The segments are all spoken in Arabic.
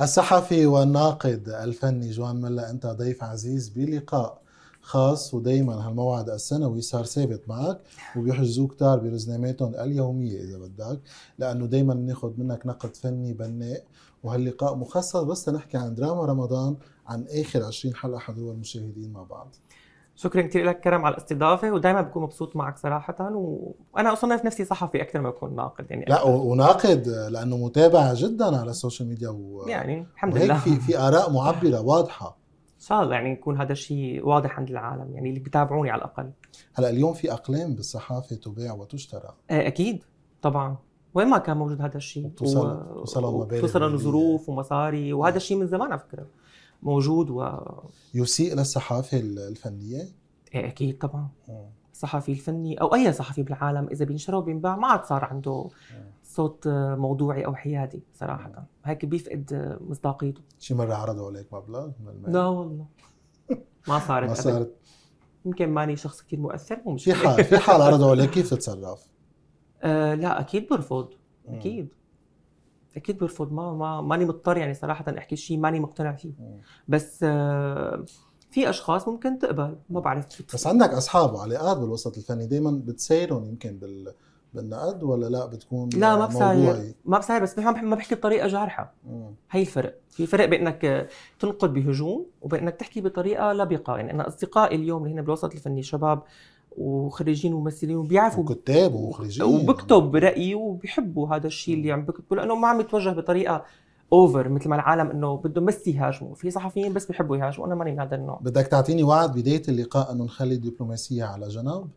الصحفي والناقد الفني جوان ملا انت ضيف عزيز بلقاء خاص ودائما هالموعد السنوي صار ثابت معك وبيحجزوك كتار برزناماتهم اليوميه اذا بدك لانه دائما بناخذ منك نقد فني بناء وهاللقاء مخصص بس نحكي عن دراما رمضان عن اخر 20 حلقه حضروها المشاهدين مع بعض شكرا كثير لك كرم على الاستضافه ودائما بكون مبسوط معك صراحه وانا اصنف نفسي صحفي اكثر ما بكون ناقد يعني لا أكثر. وناقد لانه متابع جدا على السوشيال ميديا و... يعني الحمد لله في في اراء معبره واضحه ان شاء الله يعني يكون هذا الشيء واضح عند العالم يعني اللي بيتابعوني على الاقل هلا اليوم في اقلام بالصحافه تباع وتشترى آه، اكيد طبعا وين ما كان موجود هذا الشيء توصل و... توصل المبالغ توصل ظروف ومصاري وهذا الشيء من زمان على فكره موجود و يسيء للصحافه الفنيه؟ ايه اكيد طبعا الصحفي الفني او اي صحفي بالعالم اذا بينشروا وبينباع ما عاد صار عنده صوت موضوعي او حيادي صراحه هيك بيفقد مصداقيته شي مره عرضوا عليك مبلغ من المال؟ لا والله ما صارت ما صارت يمكن ماني شخص كثير مؤثر مو في حال في حال عرضوا عليك كيف تتصرف؟ آه لا اكيد برفض اكيد اكيد برفض ما ما ماني مضطر يعني صراحه احكي شيء ماني مقتنع فيه بس آه، في اشخاص ممكن تقبل ما بعرف بس عندك اصحاب وعلاقات بالوسط الفني دائما بتسايرهم يمكن بال بالنقد ولا لا بتكون لا ما بساير ما بساير بس نحن ما بحكي بطريقه جارحه مم. هي الفرق في فرق بين انك آه، تنقد بهجوم وبين انك تحكي بطريقه لبقه يعني انا اصدقائي اليوم اللي هنا بالوسط الفني شباب وخريجين وممثلين وبيعرفوا وكتاب وخريجين وبكتب رايي وبيحبوا هذا الشيء اللي عم بكتبه لانه ما عم يتوجه بطريقه اوفر مثل ما العالم انه بدهم بس يهاجموا في صحفيين بس بيحبوا يهاجموا انا ماني من هذا النوع بدك تعطيني وعد بدايه اللقاء انه نخلي الدبلوماسيه على جنب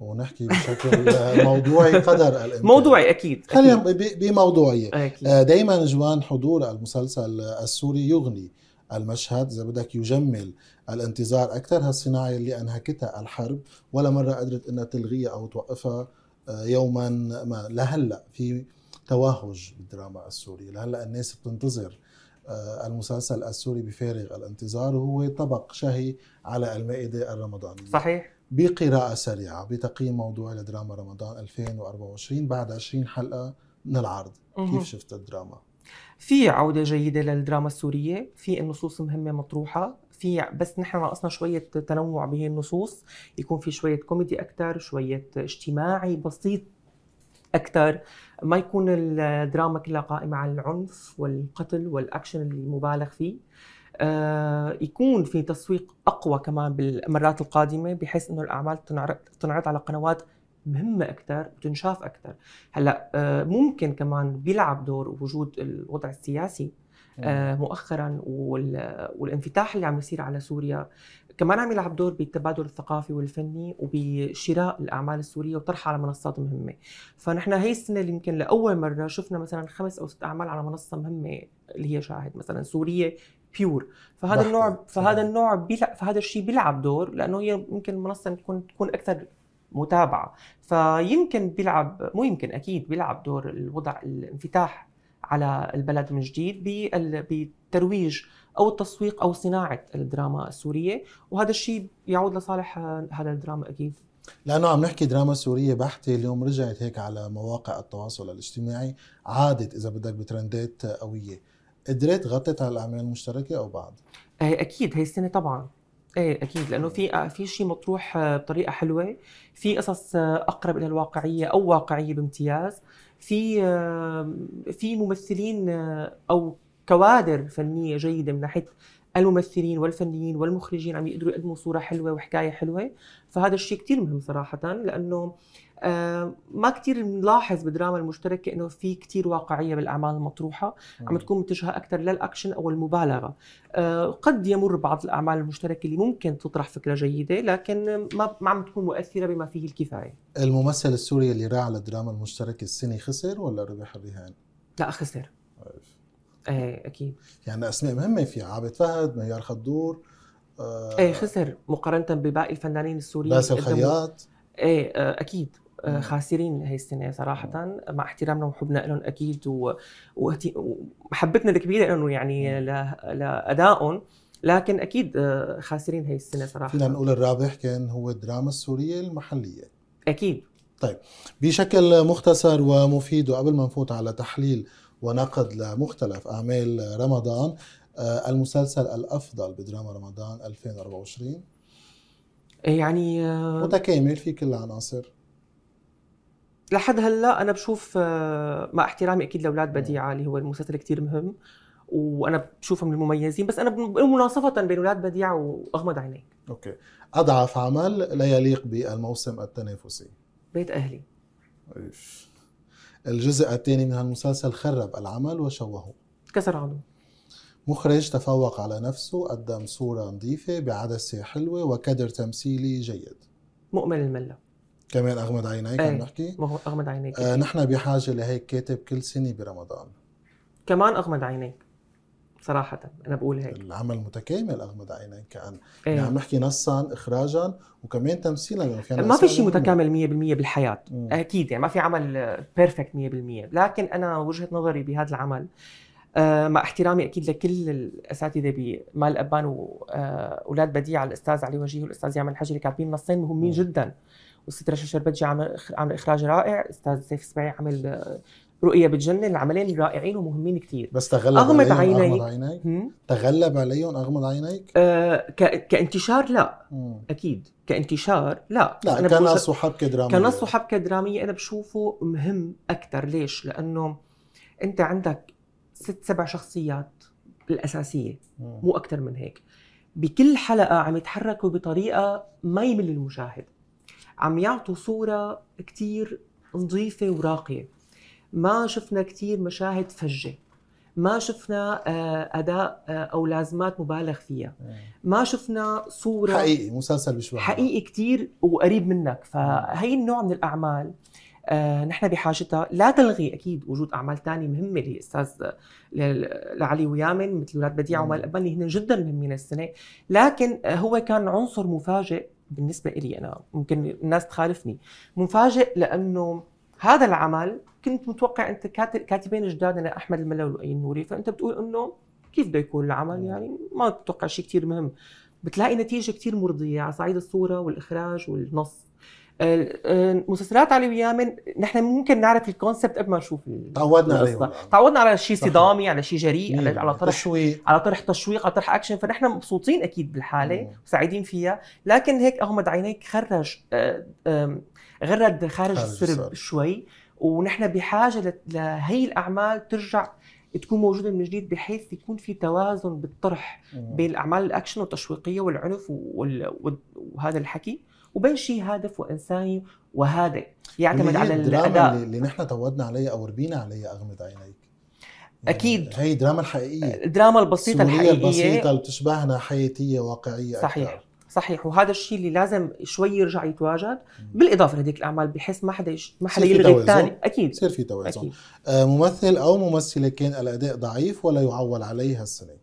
ونحكي بشكل موضوعي قدر الامكان موضوعي اكيد خلينا بموضوعيه آه، دائما جوان حضور المسلسل السوري يغني المشهد اذا بدك يجمل الانتظار أكثر هالصناعة اللي أنهكتها الحرب ولا مرة قدرت أنها تلغيها أو توقفها آه، يوما ما لهلا في توهج بالدراما السورية لهلا الناس بتنتظر آه، المسلسل السوري بفارغ الانتظار وهو طبق شهي على المائدة الرمضانية صحيح بقراءة سريعة بتقييم موضوع لدراما رمضان 2024 بعد 20 حلقة من العرض مه. كيف شفت الدراما؟ في عودة جيدة للدراما السورية في النصوص مهمة مطروحة في بس نحن ناقصنا شويه تنوع بهي النصوص يكون في شويه كوميدي اكثر شويه اجتماعي بسيط اكثر ما يكون الدراما كلها قائمه على العنف والقتل والاكشن المبالغ فيه آه، يكون في تسويق اقوى كمان بالمرات القادمه بحيث انه الاعمال تنعرض تنعرض على قنوات مهمه اكثر تنشاف اكثر هلا آه، ممكن كمان بيلعب دور وجود الوضع السياسي آه، مؤخرا والانفتاح اللي عم يصير على سوريا كمان عم يلعب دور بالتبادل الثقافي والفني وبشراء الاعمال السوريه وطرحها على منصات مهمه فنحن هي السنه اللي يمكن لاول مره شفنا مثلا خمس او ست اعمال على منصه مهمه اللي هي شاهد مثلا سوريه بيور فهذا النوع فهذا النوع فهذا الشيء بيلعب دور لانه هي يمكن المنصه تكون تكون اكثر متابعه فيمكن بيلعب مو يمكن اكيد بيلعب دور الوضع الانفتاح على البلد من جديد بترويج او التسويق او صناعه الدراما السوريه وهذا الشيء يعود لصالح هذا الدراما اكيد لانه عم نحكي دراما سوريه بحته اليوم رجعت هيك على مواقع التواصل الاجتماعي عادت اذا بدك بترندات قويه قدرت غطت على الاعمال المشتركه او بعض إيه، اكيد هي السنه طبعا ايه اكيد لانه في في شيء مطروح بطريقه حلوه في قصص اقرب الى الواقعيه او واقعيه بامتياز في آه، في ممثلين آه، او كوادر فنيه جيده من ناحيه الممثلين والفنيين والمخرجين عم يقدروا يقدموا صوره حلوه وحكايه حلوه فهذا الشيء كثير مهم صراحه لانه آه، ما كتير بنلاحظ بالدراما المشتركة إنه في كتير واقعية بالأعمال المطروحة عم تكون متجهة أكثر للأكشن أو المبالغة آه، قد يمر بعض الأعمال المشتركة اللي ممكن تطرح فكرة جيدة لكن ما عم تكون مؤثرة بما فيه الكفاية الممثل السوري اللي راعى على الدراما المشتركة السنة خسر ولا ربح الرهان؟ لا خسر ايه اكيد يعني اسماء مهمه في عابد فهد ميار خدور آه، ايه خسر مقارنه بباقي الفنانين السوريين باسل خياط ايه اكيد خاسرين هي السنه صراحه مع احترامنا وحبنا لهم اكيد ومحبتنا الكبيره لهم يعني لادائهم لكن اكيد آه، خاسرين هي السنه صراحه فينا نقول الرابح كان هو الدراما السوريه المحليه اكيد طيب بشكل مختصر ومفيد وقبل ما نفوت على تحليل ونقد لمختلف اعمال رمضان آه، المسلسل الافضل بدراما رمضان 2024 يعني آه، متكامل في كل العناصر لحد هلا انا بشوف آه، مع احترامي اكيد لاولاد بديعه اللي هو المسلسل كثير مهم وانا بشوفه من المميزين بس انا مناصفه بين اولاد بديعه واغمض عينيك اوكي اضعف عمل لا يليق بالموسم التنافسي بيت اهلي إيش. الجزء الثاني من هالمسلسل خرب العمل وشوهه كسر عضو مخرج تفوق على نفسه قدم صورة نظيفة بعدسة حلوة وكادر تمثيلي جيد مؤمن الملا كمان اغمض عينيك عم إيه، نحكي ما هو اغمض عينيك آه نحن بحاجه لهيك كاتب كل سنه برمضان كمان اغمض عينيك صراحة أنا بقول هيك العمل متكامل أغمض عينيك كأن إيه. يعني عم نحكي نصا إخراجا وكمان تمثيلا يعني ما في شيء متكامل 100% بالحياة مم. أكيد يعني ما في عمل بيرفكت 100% لكن أنا وجهة نظري بهذا العمل آه، مع احترامي اكيد لكل الاساتذه بمال ابان واولاد آه، بديع الاستاذ علي وجيه والاستاذ يعمل حجري كاتبين نصين مهمين مم. جدا استاذ رشا شربتجي عمل عمل اخراج رائع استاذ سيف سبعي عمل آه، رؤية بتجنن العملين رائعين ومهمين كثير بس تغلب أغمض عينيك أغمض عينيك تغلب عليهم أغمض عينيك آه ك... كانتشار لا مم. أكيد كانتشار لا لا أنا كنص بشوف... وحبكة درامية كنص وحبكة درامية أنا بشوفه مهم أكثر ليش؟ لأنه أنت عندك ست سبع شخصيات الأساسية مم. مو أكثر من هيك بكل حلقة عم يتحركوا بطريقة ما يمل المشاهد عم يعطوا صورة كتير نظيفة وراقية ما شفنا كتير مشاهد فجة ما شفنا آه، أداء آه، أو لازمات مبالغ فيها ما شفنا صورة حقيقي مسلسل بشوي حقيقي كتير وقريب منك فهي النوع من الأعمال آه، نحن بحاجتها لا تلغي اكيد وجود اعمال ثانيه مهمه لاستاذ لعلي ويامن مثل ولاد بديع ومال الأبان اللي هن جدا مهمين السنه لكن هو كان عنصر مفاجئ بالنسبه إلي انا ممكن الناس تخالفني مفاجئ لانه هذا العمل كنت متوقع انت كاتبين جداد انا احمد الملول واي النوري فانت بتقول انه كيف بده يكون العمل يعني ما بتوقع شيء كثير مهم بتلاقي نتيجه كثير مرضيه على صعيد الصوره والاخراج والنص مسلسلات علي ويامن نحن ممكن نعرف الكونسبت قبل ما نشوف تعودنا عليه تعودنا على شيء صدامي على شيء جريء على, على طرح تشويق على طرح تشويق على طرح اكشن فنحن مبسوطين اكيد بالحاله وسعيدين فيها لكن هيك اغمض عينيك خرج آه، غرد خارج, خارج السرب صار. شوي ونحن بحاجه لهي الاعمال ترجع تكون موجوده من جديد بحيث يكون في توازن بالطرح بين الاعمال الاكشن والتشويقيه والعنف وهذا الحكي وبين شيء هادف وانساني وهادئ يعتمد على الاداء اللي نحن تعودنا عليها او ربينا عليها اغمض عينيك يعني اكيد هي الدراما الحقيقيه الدراما آه، البسيطه الحقيقيه البسيطه اللي بتشبهنا حياتيه واقعيه صحيح أكثر. صحيح وهذا الشيء اللي لازم شوي يرجع يتواجد بالاضافه لهذيك الاعمال بحيث ما حدا يش... ما حدا يلغي الثاني اكيد يصير في توازن آه ممثل او ممثله كان الاداء ضعيف ولا يعول عليه هالسنه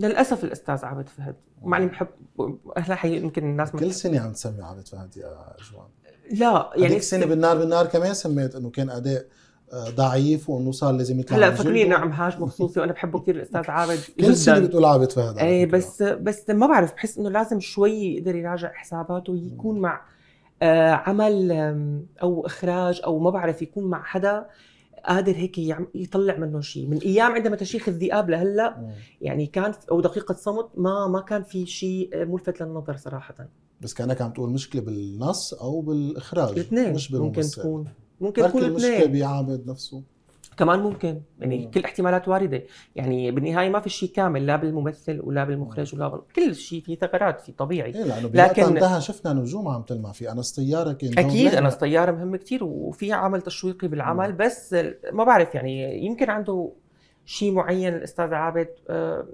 للاسف الاستاذ عبد فهد اني بحب هلا يمكن الناس كل سنه عم تسمي عابد فهد يا جوان لا يعني هذيك السنه بالنار بالنار كمان سميت انه كان اداء آه، ضعيف وانه صار لازم يطلع هلا فاكرين انه عم هاجم خصوصي وانا بحبه كثير الاستاذ عابد كل سنه بتقول عابد فهد ايه بس بس ما بعرف بحس انه لازم شوي يقدر يراجع حساباته ويكون مع آه، عمل او اخراج او ما بعرف يكون مع حدا قادر هيك يطلع منه شيء من ايام عندما تشيخ الذئاب لهلا يعني كان او دقيقه صمت ما ما كان في شيء آه، ملفت للنظر صراحه بس كانك عم تقول مشكله بالنص او بالاخراج الاثنين مش بالممثل ممكن تكون ممكن تكون الاثنين المشكله بعابد نفسه كمان ممكن يعني كل الاحتمالات وارده يعني بالنهايه ما في شيء كامل لا بالممثل ولا بالمخرج ولا كل شيء في ثغرات في طبيعي إيه لانه لكن انتهى شفنا نجوم عم تلمع في انا طياره كان اكيد انا طياره مهم كثير وفي عمل تشويقي بالعمل مم. بس ما بعرف يعني يمكن عنده شيء معين الاستاذ عابد آه،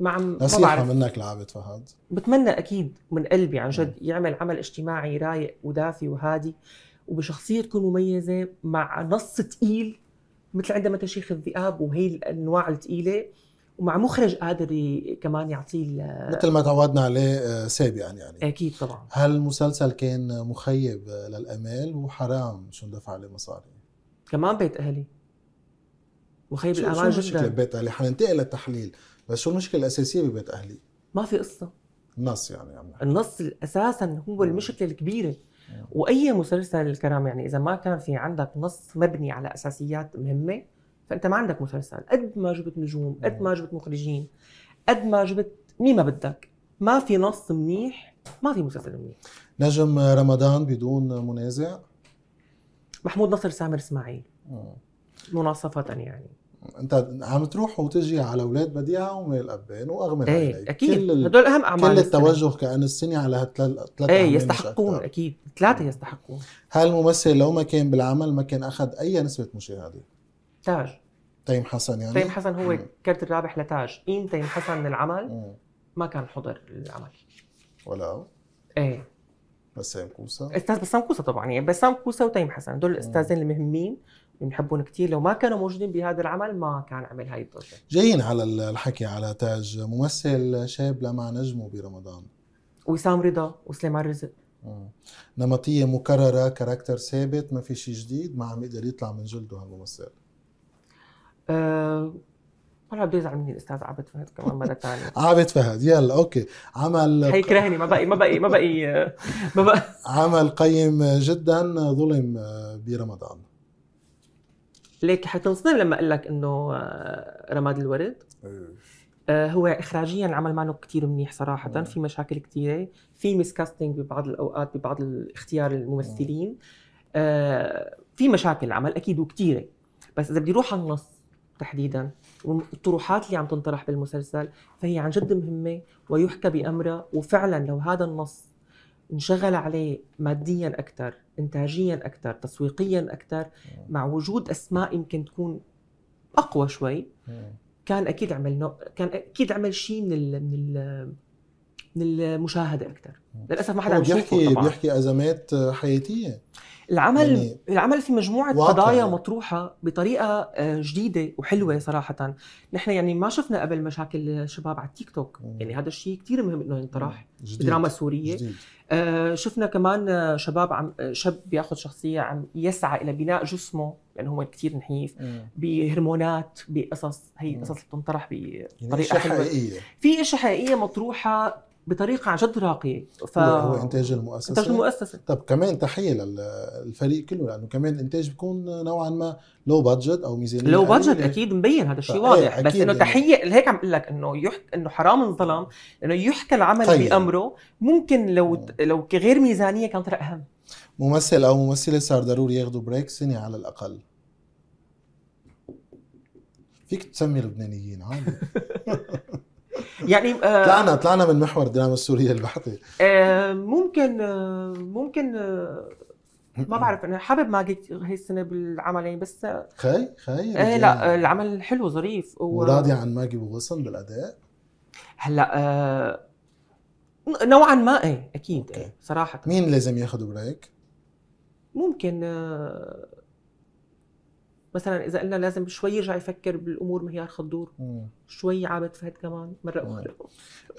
ما عم نصيحة منك لعابد فهد بتمنى اكيد من قلبي عن جد يعمل عمل اجتماعي رايق ودافي وهادي وبشخصية تكون مميزة مع نص ثقيل مثل عندما تشيخ الذئاب وهي الانواع الثقيله ومع مخرج قادر كمان يعطيه مثل ما تعودنا عليه آه، سابقا يعني اكيد طبعا هل المسلسل كان مخيب آه، للامال وحرام شو ندفع عليه مصاري كمان بيت اهلي مخيب الامال جدا شو المشكله ببيت اهلي حننتقل للتحليل بس شو المشكله الاساسيه ببيت اهلي ما في قصه النص يعني عم النص اساسا هو آه. المشكله الكبيره واي مسلسل الكرام يعني اذا ما كان في عندك نص مبني على اساسيات مهمه فانت ما عندك مسلسل قد ما جبت نجوم قد ما جبت مخرجين قد ما جبت مين ما بدك ما في نص منيح ما في مسلسل منيح نجم رمضان بدون منازع محمود نصر سامر اسماعيل آه. مناصفة يعني انت عم تروح وتجي على اولاد بديعه ومال الابان واغمد ايه اكيد كل هدول اهم اعمال كل التوجه كان السنه على هالثلاث ايه يستحقون اكيد ثلاثه يستحقون هالممثل لو ما كان بالعمل ما كان اخذ اي نسبه مشاهده تاج تيم حسن يعني تيم حسن هو كرت الرابح لتاج قيم تيم حسن من العمل ما كان حضر العمل ولو ايه بسام كوسا استاذ بسام كوسا طبعا يعني بسام كوسا وتيم حسن دول الاستاذين المهمين بنحبهم كثير لو ما كانوا موجودين بهذا العمل ما كان عمل هاي الضجه جايين على الحكي على تاج ممثل شاب لمع نجمه برمضان وسام رضا وسليمان رزق نمطية مكررة كاركتر ثابت ما في شيء جديد ما عم يقدر يطلع من جلده هالممثل أه هلا بده يزعل مني الاستاذ عابد فهد كمان مره ثانيه عابد فهد يلا اوكي عمل هيكرهني ما بقي ما بقي ما بقي ما بقي عمل قيم جدا ظلم برمضان ليك حتنصدم لما اقول لك انه آه، رماد الورد آه، هو اخراجيا عمل معه كثير منيح صراحه مم. آه. في مشاكل كثيره في مسكاستنج ببعض الاوقات ببعض اختيار الممثلين في مشاكل عمل اكيد وكثيره بس اذا بدي اروح على النص تحديدا والطروحات اللي عم تنطرح بالمسلسل فهي عن جد مهمه ويحكى بامرها وفعلا لو هذا النص انشغل عليه ماديا اكثر انتاجيا اكثر تسويقيا اكثر مع وجود اسماء يمكن تكون اقوى شوي كان اكيد عمل نوع كان اكيد عمل شيء من ال من ال من المشاهده اكثر للاسف ما حدا عم بيحكي بيحكي ازمات حياتيه العمل يعني العمل في مجموعه قضايا مطروحه بطريقه آه، جديده وحلوه صراحه نحن يعني ما شفنا قبل مشاكل الشباب على التيك توك مم. يعني هذا الشيء كثير مهم انه ينطرح دراما سوريه جديد. آه شفنا كمان آه، شباب عم آه، شاب بياخذ شخصيه عم يسعى الى بناء جسمه لانه يعني هو كثير نحيف بهرمونات بقصص هي قصص بتنطرح يعني بطريقه يعني حلوه في اشياء حقيقيه مطروحه بطريقه عن جد راقيه ف... هو انتاج المؤسسه انتاج المؤسسه طب كمان تحيه للفريق كله لانه كمان الانتاج بيكون نوعا ما لو بادجت او ميزانيه لو بادجت اكيد مبين هذا الشيء واضح بس انه يعني. تحيه لهيك عم اقول لك انه يح... انه حرام انظلم انه يحكى العمل طيب. بامره ممكن لو مم. آه. لو غير ميزانيه كانت اهم ممثل او ممثله صار ضروري ياخذوا بريك سنه على الاقل فيك تسمي لبنانيين عادي يعني آه طلعنا طلعنا من محور الدراما السوريه البحثي آه ممكن آه ممكن آه ما بعرف انا حابب ماجي هي السنه بالعملين يعني، بس آه، خي خي ايه لا آه، العمل حلو ظريف وراضي عن ماجي ووصل بالاداء هلا آه نوعا ما ايه اكيد إيه، أوكي. ايه صراحه مين لازم ياخذ بريك؟ ممكن آه مثلا اذا قلنا لازم شوي يرجع يفكر بالامور مهيار خضور مم. شوي عابد فهد كمان مره اخرى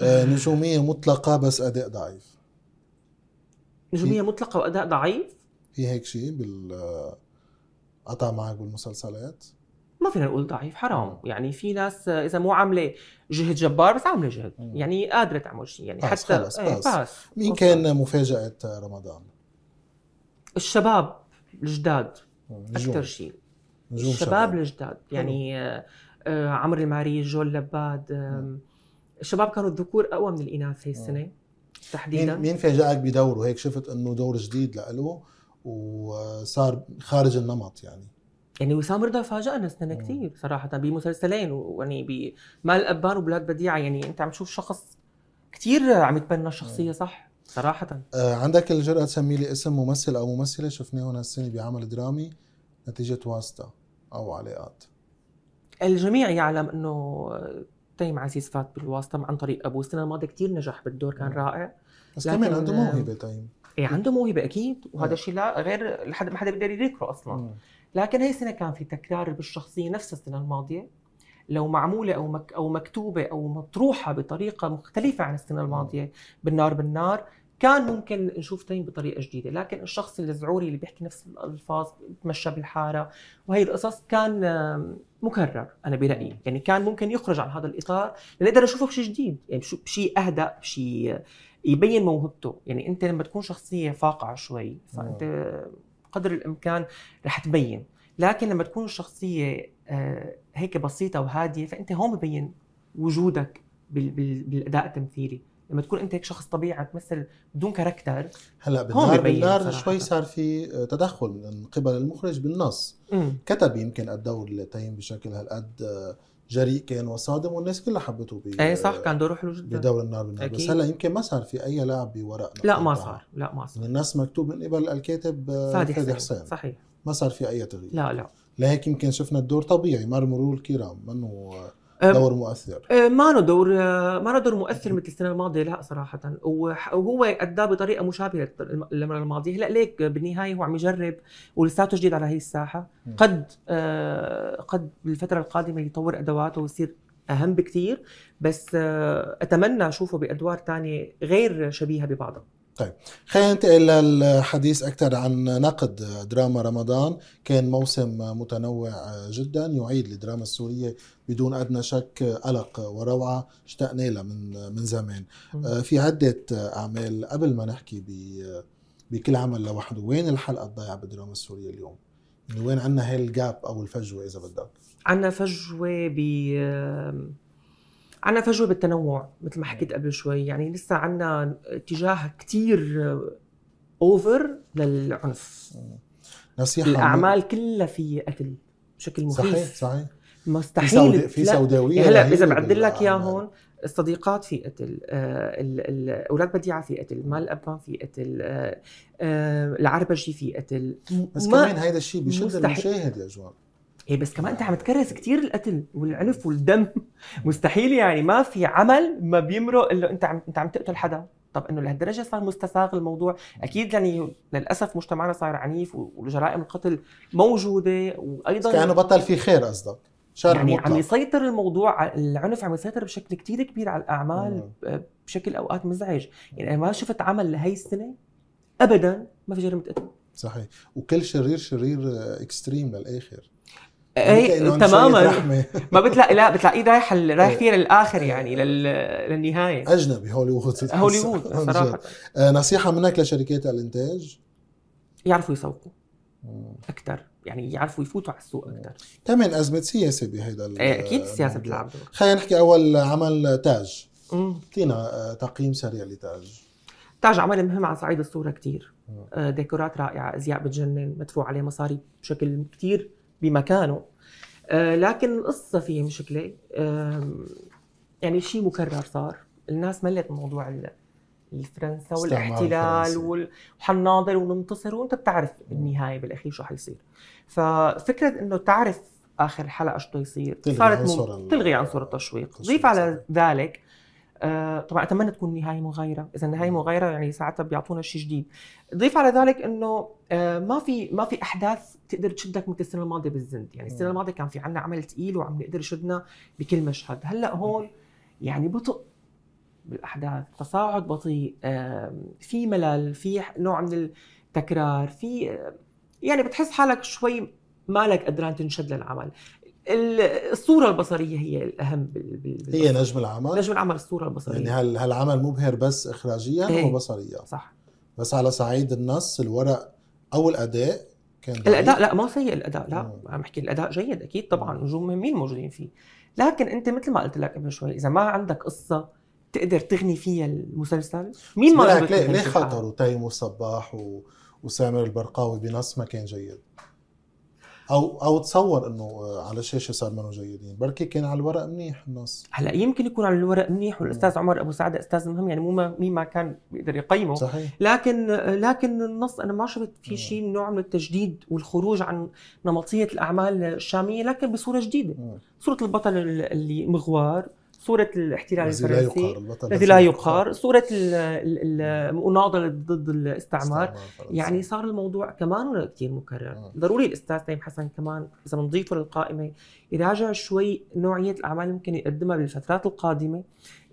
آه نجوميه مطلقه بس اداء ضعيف نجوميه مطلقه واداء ضعيف في هيك شيء بال آه، قطع معك بالمسلسلات؟ ما فينا نقول ضعيف حرام يعني في ناس آه، اذا مو عامله جهد جبار بس عامله جهد مم. يعني قادره تعمل شيء يعني حتى خلص باس. إيه، باس. مين أوصل. كان مفاجاه رمضان الشباب الجداد اكثر شيء الشباب الجداد يعني آه، عمرو المعري جول لباد نعم. الشباب كانوا الذكور اقوى من الاناث هي السنه نعم. تحديدا مين فاجئك بدوره هيك شفت انه دور جديد لإله وصار خارج النمط يعني يعني وسام رضا فاجئنا السنه نعم. كثير صراحه بمسلسلين ويعني بمال الابان وبلاد بديعه يعني انت عم تشوف شخص كثير عم يتبنى الشخصيه صح صراحه آه عندك الجرأه تسمي لي اسم ممثل او ممثله شفناهم هالسنه بعمل درامي نتيجه واسطه او علاقات الجميع يعلم انه تيم عزيز فات بالواسطه عن طريق ابوه السنه الماضيه كثير نجح بالدور كان رائع بس لكن... كمان عنده آه، موهبه تيم ايه عنده موهبه اكيد وهذا الشيء لا غير لحد ما حدا بيقدر يذكره اصلا مم. لكن هي السنه كان في تكرار بالشخصيه نفس السنه الماضيه لو معموله او مك او مكتوبه او مطروحه بطريقه مختلفه عن السنه الماضيه بالنار بالنار كان ممكن نشوف تيم بطريقه جديده لكن الشخص الزعوري اللي بيحكي نفس الالفاظ بتمشى بالحاره وهي القصص كان مكرر انا برايي يعني كان ممكن يخرج عن هذا الاطار لنقدر نشوفه بشيء جديد يعني بشيء اهدى بشيء آه، يبين موهبته يعني انت لما تكون شخصيه فاقعه شوي فانت نعم. قدر الامكان رح تبين لكن لما تكون الشخصيه آه، هيك بسيطه وهاديه فانت هون ببين وجودك بالاداء التمثيلي لما تكون انت هيك شخص طبيعي عم تمثل بدون كاركتر هلا بالنار بالنار شوي صار في آه، تدخل من قبل المخرج بالنص مم. كتب يمكن الدور لتيم بشكل هالقد آه، جريء كان وصادم والناس كلها حبته ب ايه صح كان دوره حلو جدا بدور النار بالنار أكيد. بس هلا يمكن ما صار في اي لعب بورق لا ما صار لا ما صار النص مكتوب من قبل الكاتب آه، فادي حسين صحيح ما صار في اي تغيير لا لا لهيك يمكن شفنا الدور طبيعي مر مرور الكرام منه دور مؤثر ما له دور أه، ما له دور مؤثر مثل السنه الماضيه لا صراحه وهو اداه بطريقه مشابهه للمره الماضيه هلا ليك بالنهايه هو عم يجرب ولساته جديد على هي الساحه قد أه، قد بالفتره القادمه يطور ادواته ويصير اهم بكثير بس أه، اتمنى اشوفه بادوار ثانيه غير شبيهه ببعضها طيب خلينا ننتقل للحديث اكثر عن نقد دراما رمضان كان موسم متنوع جدا يعيد للدراما السوريه بدون ادنى شك قلق وروعه اشتقنا لها من من زمان آه، في عده اعمال قبل ما نحكي بكل عمل لوحده وين الحلقه الضايعه بالدراما السوريه اليوم يعني وين عندنا هالجاب او الفجوه اذا بدك عندنا فجوه ب عنا فجوه بالتنوع مثل ما حكيت إيه. قبل شوي يعني لسه عنا اتجاه كتير اوفر للعنف إيه. نصيحه الاعمال عمي. كلها في قتل بشكل مخيف صحيح صحيح مستحيل في, سوداويه هلا اذا بعدل لك اياه هون الصديقات في قتل آه، اولاد بديعه في قتل مال الابان في قتل آه، آه، العربجي في قتل بس كمان هيدا الشيء بيشد المشاهد يا جوار ايه بس كمان انت عم تكرس كثير القتل والعنف والدم مستحيل يعني ما في عمل ما بيمرق الا انت عم انت عم تقتل حدا طب انه لهالدرجه صار مستساغ الموضوع اكيد يعني للاسف مجتمعنا صار عنيف وجرائم القتل موجوده وايضا كانه بطل في خير قصدك شر يعني مطلع. عم يسيطر الموضوع العنف عم يسيطر بشكل كتير كبير على الاعمال مم. بشكل اوقات مزعج يعني انا ما شفت عمل لهي السنه ابدا ما في جريمه قتل صحيح وكل شرير شرير اكستريم آه، للاخر اي تماما ما بتلاقي لا بتلاقيه رايح رايح إيه. فيه للاخر إيه. يعني لل... للنهايه اجنبي هوليوود هوليوود صراحه آه، نصيحه منك لشركات الانتاج يعرفوا يسوقوا اكثر يعني يعرفوا يفوتوا على السوق اكثر كمان ازمه سياسه بهيدا ايه اكيد السياسه بتلعب دور خلينا نحكي اول عمل تاج اعطينا آه، تقييم سريع لتاج تاج عمل مهم على صعيد الصوره كثير آه، ديكورات رائعه ازياء بتجنن مدفوع عليه مصاري بشكل كثير بمكانه آه، لكن القصه فيها مشكله يعني شيء مكرر صار الناس ملت موضوع الفرنسا والاحتلال وحناضل وننتصر وانت بتعرف بالنهايه بالاخير شو حيصير ففكره انه تعرف اخر الحلقه شو يصير صارت تلغي عنصر التشويق ضيف على ذلك آه، طبعا اتمنى تكون نهايه مغايره اذا النهايه مغايره يعني ساعتها بيعطونا شيء جديد ضيف على ذلك انه آه، ما في ما في احداث تقدر تشدك مثل السنه الماضيه بالزند يعني السنه الماضيه كان في عنا عمل ثقيل وعم نقدر يشدنا بكل مشهد هلا هون يعني بطء بالاحداث تصاعد بطيء في ملل في نوع من التكرار في آه، يعني بتحس حالك شوي مالك قدران تنشد للعمل الصوره البصريه هي الاهم بالبصر. هي نجم العمل نجم العمل الصوره البصريه يعني هل هالعمل مبهر بس اخراجيا ايه. بصريا صح بس على صعيد النص الورق او الاداء كان الاداء لا ما سيء الاداء لا عم احكي الاداء جيد اكيد طبعا نجوم مهمين موجودين فيه لكن انت مثل ما قلت لك قبل شوي اذا ما عندك قصه تقدر تغني فيها المسلسل مين ما ليه خطروا تيمو صباح و... وسامر البرقاوي بنص ما كان جيد او او تصور انه آه، على الشاشه صار منه جيدين بركي كان على الورق منيح النص هلا يمكن يكون على الورق منيح والاستاذ عمر ابو سعد استاذ مهم يعني مو مين ما كان بيقدر يقيمه صحيح. لكن آه، لكن النص انا ما شفت في شيء نوع من التجديد والخروج عن نمطيه الاعمال الشاميه لكن بصوره جديده مم. صوره البطل اللي مغوار صورة الاحتلال الفرنسي الذي لا يقهر صورة المناضلة ضد الاستعمار يعني صار الموضوع كمان كثير مكرر مم. آه. ضروري الأستاذ تيم حسن كمان إذا بنضيفه للقائمة يراجع شوي نوعية الأعمال اللي ممكن يقدمها بالفترات القادمة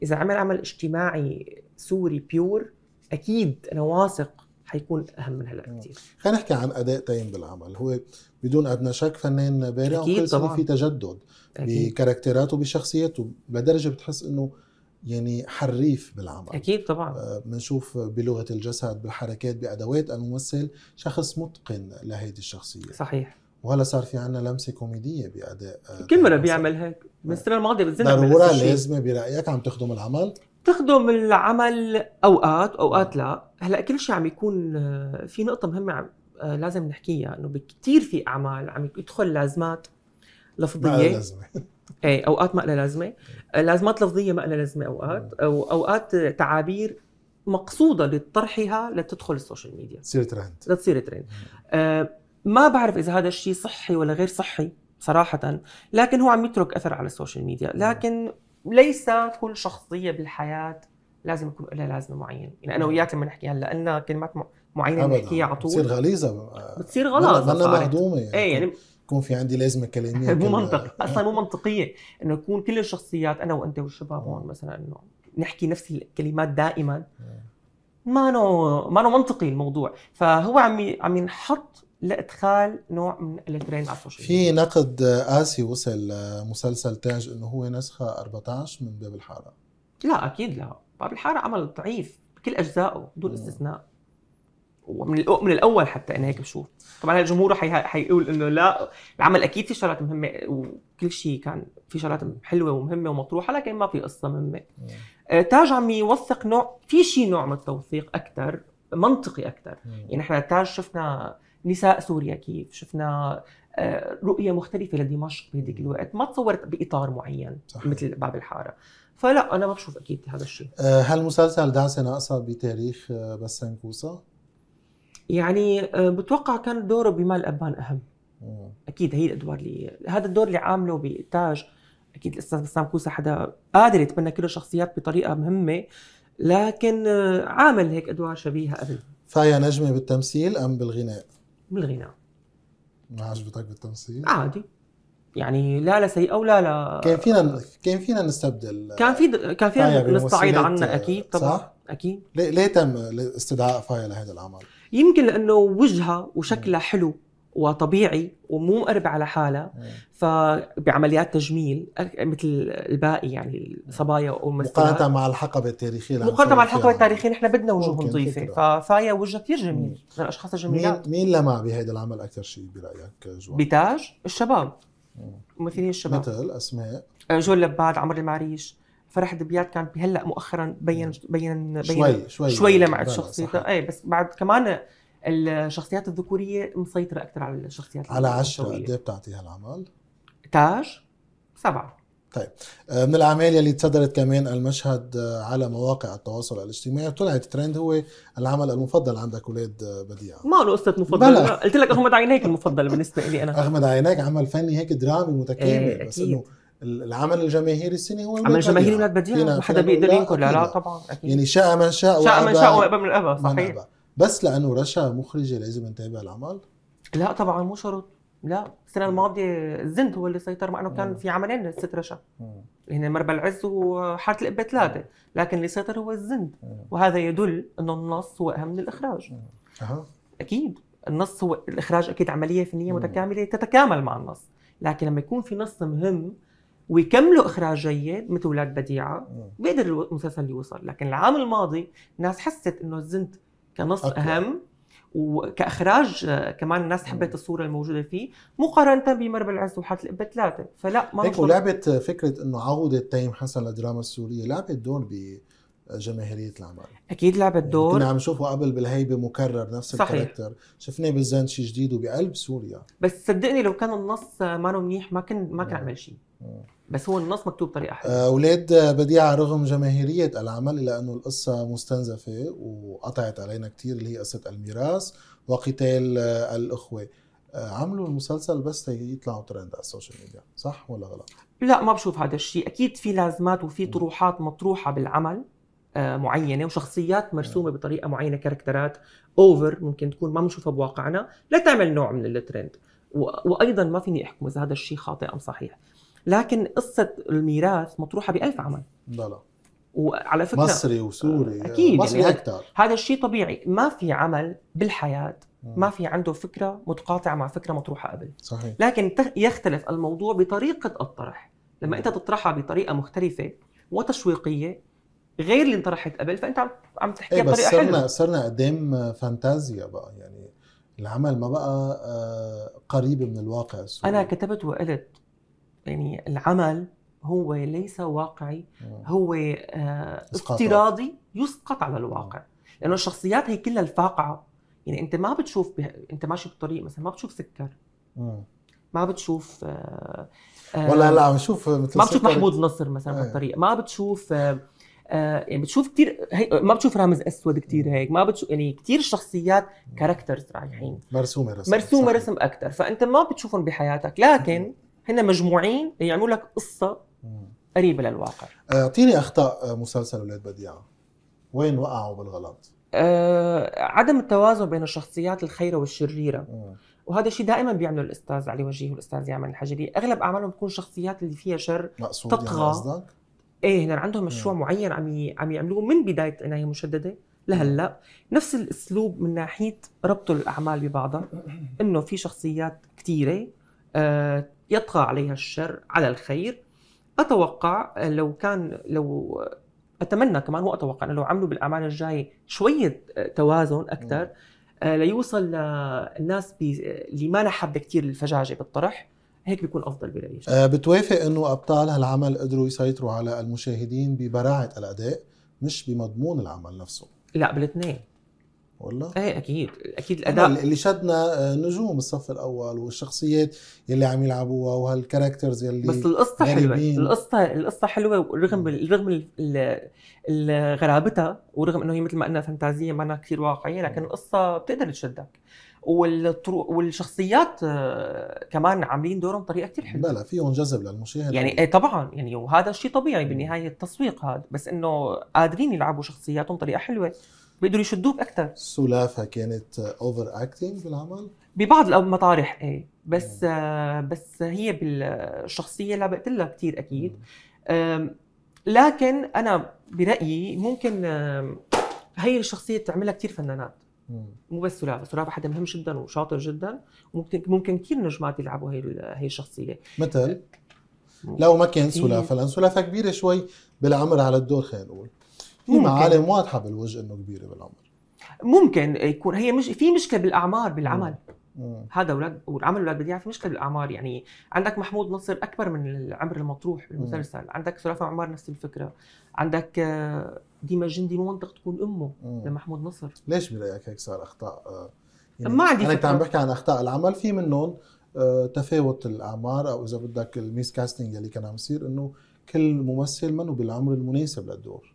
إذا عمل عمل اجتماعي سوري بيور أكيد أنا واثق حيكون اهم من هلا كثير خلينا نحكي عن اداء تيم بالعمل هو بدون ادنى شك فنان بارع وكل سنه في تجدد بكاركتيراته بشخصيته لدرجه بتحس انه يعني حريف بالعمل اكيد طبعا بنشوف آه، بلغه الجسد بالحركات بادوات الممثل شخص متقن لهيدي الشخصيه صحيح وهلا صار في عنا لمسه كوميديه باداء آه، كل مره بيعمل هيك من السنه الماضيه بتزن ضروره لازمه برايك عم تخدم العمل تخدم العمل اوقات اوقات لا هلا كل شيء عم يكون آه، في نقطه مهمه عم آه، لازم نحكيها انه بكثير في اعمال عم يدخل لازمات لفظيه لازمه ايه اوقات ما لها لازمه آه، لازمات لفظيه ما لها لازمه اوقات او اوقات تعابير مقصوده لطرحها لتدخل السوشيال ميديا تصير ترند لتصير ترند ما بعرف اذا هذا الشيء صحي ولا غير صحي صراحه لكن هو عم يترك اثر على السوشيال ميديا لكن ليس كل شخصيه بالحياه لازم يكون لها لازمه معينه، يعني انا وياك لما نحكي هلا قلنا كلمات معينه بنحكيها على طول بتصير غليظه بتصير غلط مانا مهضومه يعني ايه يعني يكون في عندي لازمه كلاميه مو منطق اصلا مو منطقيه انه يكون كل الشخصيات انا وانت والشباب هون مثلا انه نحكي نفس الكلمات دائما ما نو ما نو منطقي الموضوع فهو عم عم ينحط لادخال نوع من الترند على السوشيال في نقد قاسي وصل مسلسل تاج انه هو نسخه 14 من باب الحاره لا اكيد لا باب الحاره عمل ضعيف بكل اجزائه بدون استثناء ومن من الاول حتى انا هيك بشوف طبعا الجمهور حيقول انه لا العمل اكيد في شغلات مهمه وكل شيء كان في شغلات حلوه ومهمه ومطروحه لكن ما في قصه مهمه آه، تاج عم يوثق نوع في شيء نوع من التوثيق اكثر منطقي اكثر يعني احنا تاج شفنا نساء سوريا كيف شفنا آه، رؤية مختلفة لدمشق بهذيك الوقت ما تصورت بإطار معين صحيح. مثل باب الحارة فلا أنا ما بشوف أكيد هذا الشيء آه، هل مسلسل دعسة ناقصة بتاريخ آه، بسام كوسا؟ يعني بتوقع كان دوره بمال أبان أهم مم. أكيد هي الأدوار اللي هذا الدور اللي عامله بالتاج أكيد الأستاذ بسام كوسا حدا قادر يتبنى كل الشخصيات بطريقة مهمة لكن عامل هيك أدوار شبيهة قبل فهي نجمة بالتمثيل أم بالغناء؟ من الغناء ما عجبتك بالتمثيل؟ آه، عادي يعني لا لا سيء او لا لا كان فينا كان فينا نستبدل آه، كان في كان فينا نستعيض عنا اكيد طبعا صح؟ اكيد ليه تم استدعاء فايا لهذا العمل؟ يمكن لانه وجهها وشكلها حلو وطبيعي ومو مقرب على حالها إيه. فبعمليات تجميل مثل الباقي يعني الصبايا والممثلات مقارنه مع الحقبه التاريخيه مقارنه مع الحقبه التاريخيه نحن بدنا وجوه نظيفه ففايا وجهها كثير جميل من الاشخاص الجميلات مين مين لمع بهذا العمل اكثر شيء برايك جوان؟ بتاج الشباب ممثلين الشباب مثل اسماء آه، جول لباد عمر المعريش فرح دبيات كان هلا مؤخرا بين بين بين شوي شوي شوي لمعت شخصيته اي بس بعد كمان الشخصيات الذكوريه مسيطره اكثر على الشخصيات على 10 قد ايه بتعطيها العمل؟ تاج سبعه طيب آه، من الاعمال يلي تصدرت كمان المشهد آه، على مواقع التواصل الاجتماعي طلعت ترند هو العمل المفضل عندك اولاد آه، بديع ما له قصه مفضل قلت لك اغمض عينيك المفضل بالنسبه لي انا اغمض عينيك عمل فني هيك درامي متكامل ايه بس انه العمل الجماهيري السنه هو عمل جماهيري اولاد بديع ما حدا بيقدر ينكر لا لا طبعا اكيد يعني شاء من شاء شاء من شاء وابى من الابى صحيح بس لانه رشا مخرجه لازم نتابع العمل؟ لا طبعا مو شرط لا السنه الماضيه الزند هو اللي سيطر مع انه كان في عملين للست رشا هنا مربى العز وحاره الابه ثلاثه لكن اللي سيطر هو الزند وهذا يدل انه النص هو اهم من الاخراج اكيد النص هو الاخراج اكيد عمليه فنيه متكامله تتكامل مع النص لكن لما يكون في نص مهم ويكملوا اخراج جيد مثل ولاد بديعه بيقدر المسلسل يوصل لكن العام الماضي الناس حست انه الزند كنص أكبر. اهم وكاخراج كمان الناس حبت الصوره الموجوده فيه مقارنه بمربى العز وحاره القبه ثلاثه فلا ما هيك ولعبت فكره انه عوده تيم حسن للدراما السوريه لعبت دور بجماهيريه العمل اكيد لعبت يعني دور يعني كنا عم نشوفه قبل بالهيبه مكرر نفس صحيح. الكاركتر شفناه بالزن شيء جديد وبقلب سوريا بس صدقني لو كان النص ما منيح ما كان ما كان عمل شيء بس هو النص مكتوب بطريقه حلوه اولاد آه، بديعه رغم جماهيريه العمل الا انه القصه مستنزفه وقطعت علينا كثير اللي هي قصه الميراث وقتال آه، الاخوه آه، عملوا المسلسل بس يطلعوا ترند على السوشيال ميديا صح ولا غلط لا ما بشوف هذا الشيء اكيد في لازمات وفي طروحات مطروحه بالعمل معينه وشخصيات مرسومه بطريقه معينه كاركترات اوفر ممكن تكون ما بنشوفها بواقعنا لا تعمل نوع من الترند وايضا ما فيني احكم اذا هذا الشيء خاطئ ام صحيح لكن قصه الميراث مطروحه بألف عمل بلا وعلى فكره مصري وسوري اكيد مصري يعني اكثر هذا الشيء طبيعي ما في عمل بالحياه ما في عنده فكره متقاطعه مع فكره مطروحه قبل صحيح لكن يختلف الموضوع بطريقه الطرح لما انت تطرحها بطريقه مختلفه وتشويقيه غير اللي انطرحت قبل فانت عم تحكيها إيه بطريقه صرنا حلوه صرنا قدام فانتازيا بقى يعني العمل ما بقى آه، قريب من الواقع السوري. انا كتبت وقلت يعني العمل هو ليس واقعي هو آه، افتراضي يسقط على الواقع لانه الشخصيات هي كلها الفاقعه يعني انت ما بتشوف به... انت ماشي بالطريق مثلا ما بتشوف سكر ما بتشوف آه، آه، ولا لا عم بشوف مثل ما بتشوف محمود نصر مثلا إيه. بالطريق ما بتشوف يعني بتشوف كثير هي... ما بتشوف رامز اسود كثير هيك ما بتشوف يعني كثير الشخصيات كاركترز رايحين مرسومه رسم مرسومه رسم اكثر فانت ما بتشوفهم بحياتك لكن هن مجموعين يعملوا لك قصه قريبه للواقع اعطيني اخطاء مسلسل اولاد بديعه وين وقعوا بالغلط؟ آه عدم التوازن بين الشخصيات الخيره والشريره مم. وهذا الشيء دائما بيعمله الاستاذ علي وجيه والاستاذ يعمل الحجري اغلب اعمالهم بتكون شخصيات اللي فيها شر مقصود يعني تطغى يعني قصدك؟ ايه هنا عندهم مشروع مم. معين عم عم يعملوه من بدايه عنايه مشدده لهلا نفس الاسلوب من ناحيه ربط الاعمال ببعضها انه في شخصيات كثيره آه يطغى عليها الشر على الخير اتوقع لو كان لو اتمنى كمان واتوقع انه لو عملوا بالاعمال الجايه شويه آه، توازن اكثر آه، ليوصل للناس اللي ما لها حبه كثير الفجاجه بالطرح هيك بيكون افضل برايي آه، بتوافق انه ابطال هالعمل قدروا يسيطروا على المشاهدين ببراعه الاداء مش بمضمون العمل نفسه لا بالاثنين والله ايه اكيد اكيد الاداء اللي شدنا آه، نجوم الصف الاول والشخصيات يلي عم يلعبوها وهالكاركترز يلي بس القصه حلوه القصه القصه حلوه ورغم رغم غرابتها ورغم انه هي مثل ما قلنا فانتازيه مانا كثير واقعيه لكن القصه بتقدر تشدك والطرق والشخصيات آه، كمان عاملين دورهم بطريقه كثير حلوه بلا فيهم جذب للمشاهد يعني ايه طبعا يعني وهذا الشيء طبيعي بالنهايه التسويق هذا بس انه قادرين يلعبوا شخصياتهم بطريقه حلوه بيقدروا يشدوك اكثر سلافه كانت اوفر اكتنج بالعمل ببعض المطارح ايه بس آه بس هي بالشخصيه لعبت لها كثير اكيد لكن انا برايي ممكن هي الشخصيه تعملها كثير فنانات مو بس سلافه، سلافه حدا مهم جدا وشاطر جدا وممكن ممكن كثير نجمات يلعبوا هي هي الشخصيه مثل لو ما كان سلافه لان سلافه كبيره شوي بالعمر على الدور خلينا نقول في معالم واضحه بالوجه انه كبيره بالعمر ممكن يكون هي مش في مشكله بالاعمار بالعمل مم. هذا اولاد والعمل اولاد بديع في مشكله بالاعمار يعني عندك محمود نصر اكبر من العمر المطروح بالمسلسل عندك سلافه عمار نفس الفكره عندك آه، ديما جندي منطق تكون امه مم. لمحمود نصر ليش برايك هيك صار اخطاء آه، يعني ما عندي انا كنت عم بحكي عن اخطاء العمل في منهم آه، تفاوت الاعمار او اذا بدك الميس كاستنج اللي كان عم يصير انه كل ممثل منه بالعمر المناسب للدور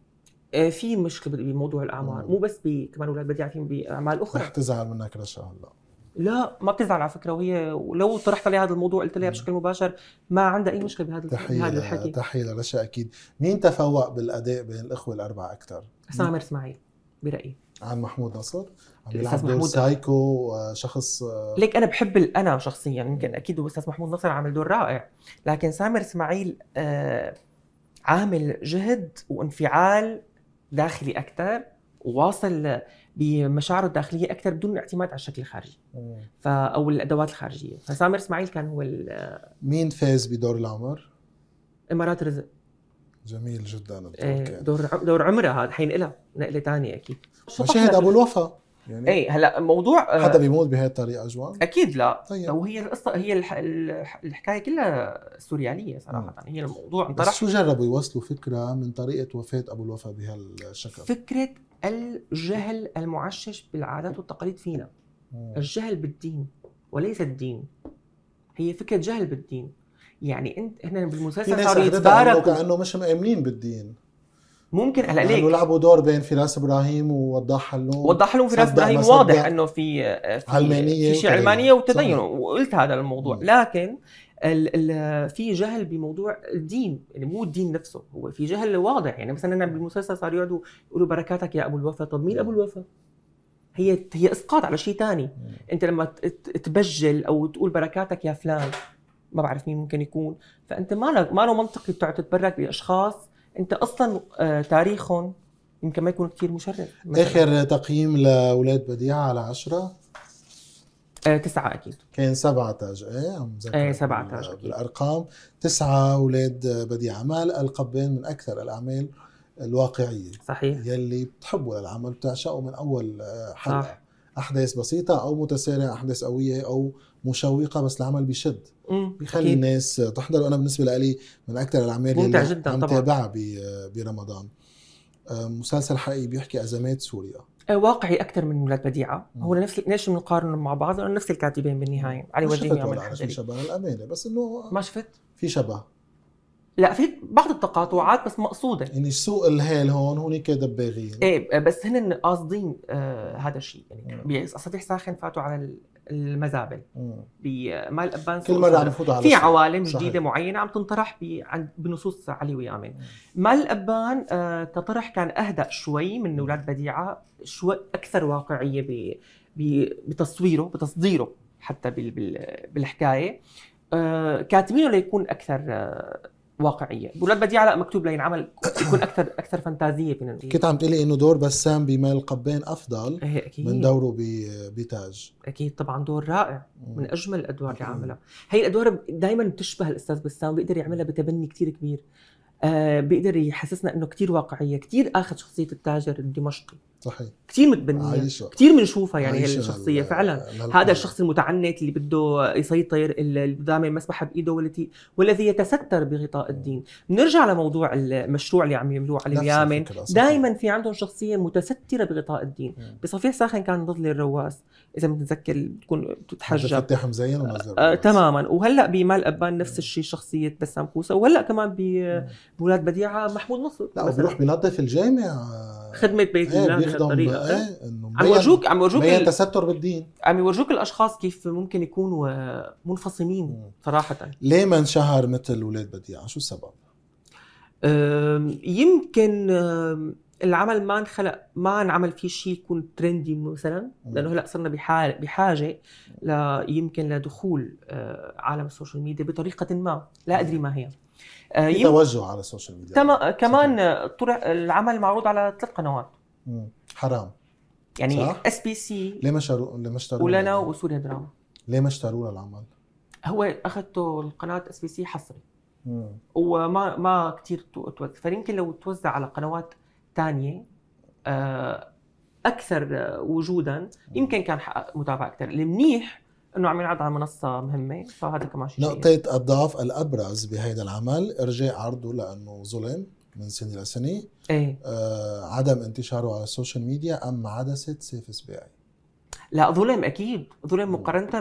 آه، في مشكله بموضوع الاعمار مو بس كمان اولاد بديع في باعمال اخرى رح تزعل منك رشا هلا لا ما بتزعل على فكره وهي ولو طرحت عليها هذا الموضوع قلت لها بشكل مباشر ما عندها اي مشكله بهذا تحية بهذا الحكي تحيه لرشا اكيد مين تفوق بالاداء بين الاخوه الاربعه اكثر سامر اسماعيل برايي عن محمود نصر عم بيلعب دور سايكو آه، شخص آه، ليك انا بحب انا شخصيا يمكن اكيد الاستاذ محمود نصر عامل دور رائع لكن سامر اسماعيل آه عامل جهد وانفعال داخلي اكثر وواصل بمشاعره الداخليه اكثر بدون الاعتماد على الشكل الخارجي فا او الادوات الخارجيه فسامر اسماعيل كان هو مين فاز بدور العمر؟ امارات رزق جميل جدا الدور إيه، دور دور عمرها هذا حينقلها نقله ثانيه اكيد مشاهد ابو الوفا يعني اي هلا موضوع آه، حدا بيموت بهي الطريقه جوا اكيد لا طيب. وهي القصه هي الح... الحكايه كلها سورياليه صراحه مم. آه. هي الموضوع انطرح بس شو جربوا يوصلوا فكره من طريقه وفاه ابو الوفا بهالشكل فكره الجهل المعشش بالعادات والتقاليد فينا مم. آه. الجهل بالدين وليس الدين هي فكره جهل بالدين يعني انت هنا بالمسلسل صار يتبارك كانه مش مؤمنين بالدين ممكن هلا يعني ليك لعبوا دور بين فراس ابراهيم ووضاح حلوم وضاح حلوم فراس ابراهيم واضح انه في آه، في علمانيه في شيء علمانيه وتدين وقلت هذا الموضوع مم. لكن ال ال في جهل بموضوع الدين يعني مو الدين نفسه هو في جهل واضح يعني مثلا انا بالمسلسل صار يقعدوا يقولوا بركاتك يا ابو الوفا طب مين ابو الوفا؟ هي هي اسقاط على شيء ثاني انت لما تبجل او تقول بركاتك يا فلان ما بعرف مين ممكن يكون فانت ما ما له منطقي تقعد تتبرك باشخاص انت اصلا آه، تاريخهم يمكن ما يكون كثير مشرف اخر تقييم لاولاد بديعه على عشرة آه، تسعة أكيد كان سبعة تاج إيه عم إيه سبعة تاج بالأرقام تسعة أولاد بديعة مال القبان من أكثر الأعمال الواقعية صحيح يلي بتحبوا العمل بتعشقوا من أول آه، حلقة صح. أحداث بسيطة أو متسارعة أحداث قوية أو مشوقه بس العمل بيشد بيخلي الناس تحضر وانا بالنسبه لي من اكثر الاعمال اللي عم تابعها برمضان آه، مسلسل حقيقي بيحكي ازمات سوريا آه، واقعي اكثر من ولاد بديعه هو نفس ليش بنقارنهم مع بعض لانه نفس الكاتبين بالنهايه علي وجهي وعمر الحجري شبه الامانه بس انه ما شفت في شبه لا في بعض التقاطعات بس مقصوده يعني سوق الهيل هون هونيك دباغين ايه بس هن قاصدين آه هذا الشيء يعني اساطيح ساخن فاتوا على المزابل بمال ابان كل مره عم على في عوالم صحيح. جديده معينه عم تنطرح بنصوص علي ويامن مال ابان كطرح آه، كان اهدى شوي من اولاد بديعه شوي اكثر واقعيه بتصويره بتصديره حتى بالحكايه آه، كاتبينه ليكون اكثر آه، واقعيه بولاد بديعه لا مكتوب لينعمل يكون اكثر اكثر فانتازيه فينا كنت عم تقولي انه دور بسام بمال قبين افضل ايه أكيد. من دوره بتاج اكيد طبعا دور رائع من اجمل الادوار اللي عملها هي الادوار دائما بتشبه الاستاذ بسام بيقدر يعملها بتبني كثير كبير آه بيقدر يحسسنا انه كثير واقعيه كثير اخذ شخصيه التاجر الدمشقي صحيح كثير متبنيه كثير بنشوفها يعني هالشخصيه فعلا يعني هذا الشخص المتعنت اللي بده يسيطر اللي بده دائما مسبحه بايده والتي والذي يتستر بغطاء الدين بنرجع لموضوع المشروع اللي عم يعملوه على اليمن دائما في عندهم شخصيه متستره بغطاء الدين مم. بصفيح ساخن كان ضد الرواس اذا بتتذكر بتكون بتتحجب بتفتح مزين آه, آه، تماما وهلا بمال ابان نفس الشيء شخصيه بسام كوسه وهلا كمان بولاد بديعه محمود نصر لا بروح بينظف الجامع خدمه بيت إيه، الله بهذه الطريقه ايه عم يورجوك عم يورجوك تستر بالدين عم يورجوك الاشخاص كيف ممكن يكونوا آه، منفصلين صراحه ليه ما انشهر مثل ولاد بديعه شو السبب؟ يمكن العمل ما انخلق ما انعمل فيه شيء يكون ترندي مثلا لانه هلا صرنا بحاجه بحاجه يمكن لدخول آه، عالم السوشيال ميديا بطريقه ما لا ادري ما هي آه، في توجه على السوشيال ميديا تم... كمان طرح العمل معروض على ثلاث قنوات مم. حرام يعني اس بي سي ليه ما شارو... ليه ما اشتروا ولنا وسوريا دراما ليه ما اشتروا العمل؟ هو اخذته القناه اس بي سي حصري وما ما كثير توزع فيمكن لو توزع على قنوات ثانيه آه، اكثر وجودا يمكن كان حقق متابعه اكثر المنيح انه عم ينعرض على منصه مهمه فهذا كمان شيء نقطة الضعف الابرز بهذا العمل ارجاء عرضه لانه ظلم من سنه لسنه ايه آه عدم انتشاره على السوشيال ميديا ام عدسه سيف سباعي لا ظلم اكيد ظلم مقارنه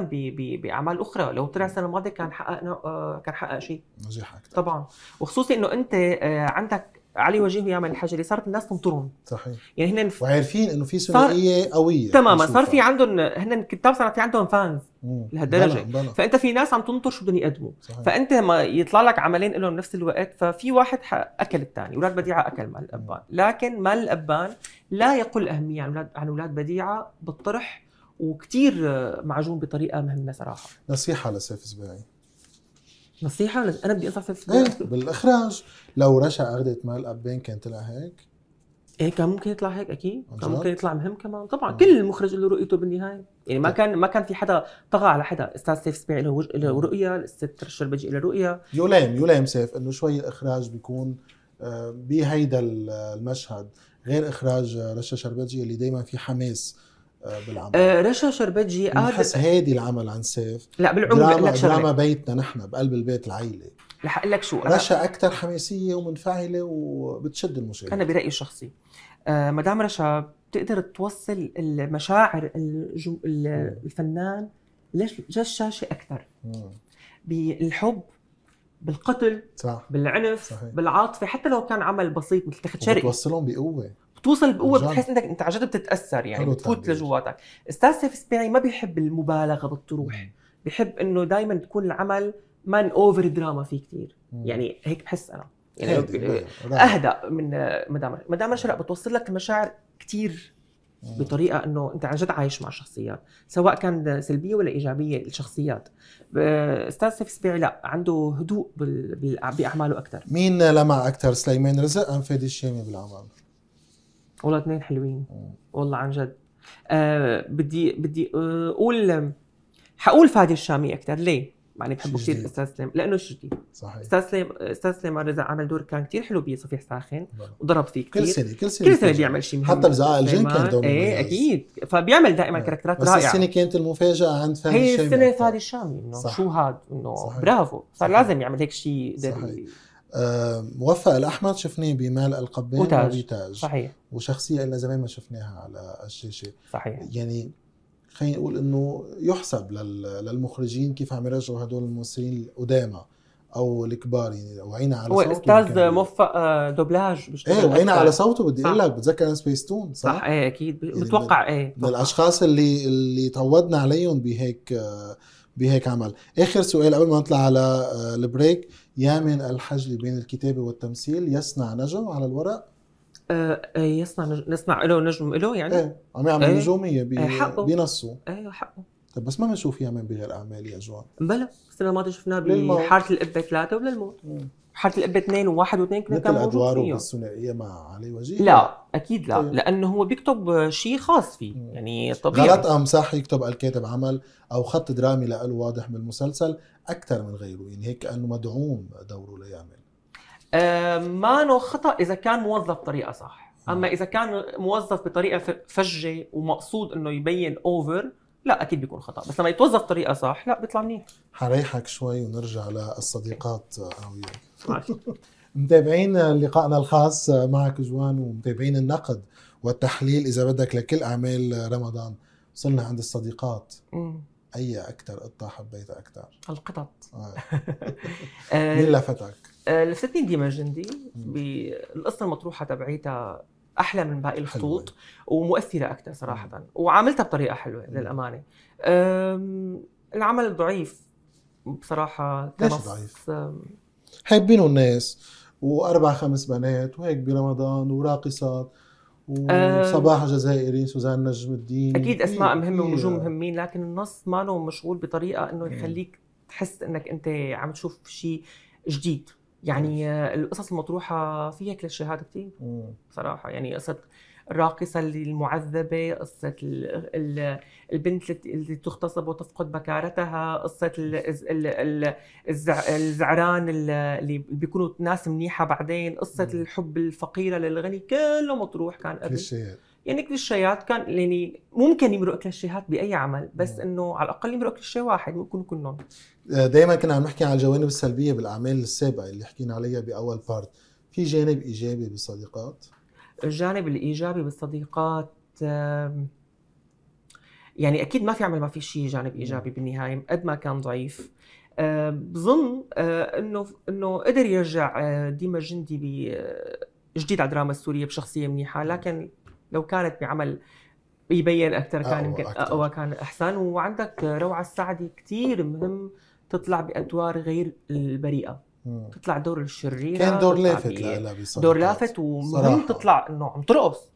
باعمال اخرى لو طلع السنه الماضيه كان حقق آه، كان حقق شيء نجاح اكثر طبعا وخصوصي انه انت آه، عندك علي وجهه يعمل الحاجه اللي صارت الناس تنطرهم صحيح يعني هن وعارفين انه في ثنائيه قويه تماما صار في عندهم هن الكتاب صار في عندهم فانز لهالدرجه فانت في ناس عم تنطر شو بدهم يقدموا فانت ما يطلع لك عملين لهم بنفس الوقت ففي واحد اكل الثاني اولاد بديعه اكل مال الابان لكن مال الابان لا يقل اهميه عن اولاد عن اولاد بديعه بالطرح وكثير معجون بطريقه مهمه صراحه نصيحه لسيف زبيعي نصيحه ولا انا بدي انصح في ايه بالاخراج لو رشا اخذت مال ابين كان طلع هيك ايه كان ممكن يطلع هيك اكيد كان ممكن يطلع مهم كمان طبعا مم. آه. كل المخرج له رؤيته بالنهايه يعني ما طيب. كان ما كان في حدا طغى على حدا استاذ سيف سبيع له وج... له رؤيه الست الشربجي له رؤيه يلام يلام سيف انه شوي الاخراج بيكون آه، بهيدا المشهد غير اخراج رشا شربجي اللي دائما في حماس بالعمل آه، رشا شربتجي بنحس هادي العمل عن سيف لا بالعمر دراما, دراما بيتنا نحن بقلب البيت العيله رح اقول لك شو رشا اكثر حماسيه ومنفعله وبتشد المشاهد انا برايي الشخصي آه، مدام رشا بتقدر توصل المشاعر الجو... الفنان للشاشه اكثر بالحب بالقتل صح. بالعنف صحيح. بالعاطفه حتى لو كان عمل بسيط مثل تخت شرقي بتوصلهم بقوه بتوصل بقوه بتحس انك انت عن جد بتتاثر يعني بتفوت لجواتك استاذ سيف السبيعي ما بيحب المبالغه بالطروح بحب انه دائما تكون العمل مان اوفر دراما فيه كثير يعني هيك بحس انا يعني اهدى من مدام مدام الشرق بتوصل لك المشاعر كثير بطريقه انه انت عن جد عايش مع الشخصيات سواء كان سلبيه ولا ايجابيه الشخصيات استاذ سيف سبيعي لا عنده هدوء باعماله اكثر مين لمع اكثر سليمان رزق ام فادي الشامي بالعمل والله اثنين حلوين والله عن جد آه بدي بدي آه، اقول حقول فادي الشامي اكثر ليه؟ يعني بحبه كثير استاذ سليم لانه شجي صحيح استاذ سليم استاذ سليم رضا عمل دور كان كثير حلو بصفيح ساخن وضرب فيه كثير كل سنه كل سنه كل سنه بيعمل شيء حتى بزعاء الجن كان دور ايه اكيد فبيعمل دائما ايه. كاركترات رائعه بس السنه كانت المفاجاه عند فادي الشامي هي السنه فادي الشامي انه شو هاد انه برافو صار لازم يعمل هيك شيء آه، موفق الاحمد شفناه بمال القبان وتاج. وبتاج صحيح وشخصيه لنا زمان ما شفناها على الشاشه صحيح يعني خلينا نقول انه يحسب للمخرجين كيف عم يرجعوا هدول الممثلين القدامى او الكبار يعني وعينا على هو صوته استاذ موفق آه، دوبلاج ايه وعينا على صوته بدي اقول لك بتذكر سبيس تون صح؟ صح ايه اكيد بتوقع يعني ايه من الاشخاص اللي اللي تعودنا عليهم بهيك آه، بهيك عمل اخر سؤال قبل ما نطلع على آه، البريك يامن الحجلي بين الكتابه والتمثيل يصنع نجم على الورق آه, آه، يصنع نصنع له نجم له يعني ايه عم يعمل إيه. نجوميه ايه بنصه ايوه حقه طب بس ما بنشوف يامن بغير اعمال يا جوان بلا السنه الماضيه شفناه بحاره القبه ثلاثه وللموت مم. بحاره الاب اثنين وواحد واثنين كلهم كانوا ادواره بالثنائيه مع علي وجيه لا اكيد لا طيب. لانه هو بيكتب شيء خاص فيه مم. يعني طبيعي غلط ام صح يكتب الكاتب عمل او خط درامي له واضح من اكثر من غيره يعني هيك كانه مدعوم دوره ليعمل آه ما خطا اذا كان موظف بطريقه صح اما اذا كان موظف بطريقه فجه ومقصود انه يبين اوفر لا اكيد بيكون خطا بس لما يتوظف بطريقه صح لا بيطلع منيح حريحك شوي ونرجع للصديقات انا آه، وياك متابعين لقائنا الخاص معك جوان ومتابعين النقد والتحليل اذا بدك لكل اعمال رمضان وصلنا عند الصديقات اي اكثر قطه حبيتها اكثر؟ القطط آه. آه، مين لفتك؟ آه، لفتني ديما جندي بالقصه المطروحه تبعيتها احلى من باقي الخطوط ومؤثره اكثر صراحه وعاملتها بطريقه حلوه للامانه العمل ضعيف بصراحه ليش ضعيف؟ حابينه الناس واربع خمس بنات وهيك برمضان وراقصات وصباح جزائري سوزان نجم الدين اكيد اسماء مهمه ونجوم مهمين لكن النص ماله مشغول بطريقه انه يخليك تحس انك انت عم تشوف شيء جديد يعني القصص المطروحه فيها كليشيهات كثير بصراحه يعني قصه الراقصه المعذبه قصه البنت اللي تغتصب وتفقد بكارتها قصه الزعران اللي بيكونوا ناس منيحه بعدين قصه الحب الفقيره للغني كله مطروح كان قبل كليشيهات يعني كليشيهات كان يعني ممكن يمرق كليشيهات باي عمل بس انه على الاقل يمرق كليشيه واحد ممكن كلهم آه، دائما كنا عم نحكي عن الجوانب السلبيه بالاعمال السابقه اللي حكينا عليها باول بارت في جانب ايجابي بالصديقات الجانب الايجابي بالصديقات يعني اكيد ما في عمل ما في شيء جانب ايجابي بالنهايه قد ما كان ضعيف بظن آه، انه انه قدر يرجع آه، ديما جندي آه، جديد على الدراما السوريه بشخصيه منيحه لكن لو كانت بعمل يبين اكثر كان يمكن اقوى كان احسن وعندك روعه السعدي كثير مهم تطلع بادوار غير البريئه تطلع دور الشريره كان دور لافت لها دور لافت ومن تطلع انه عم ترقص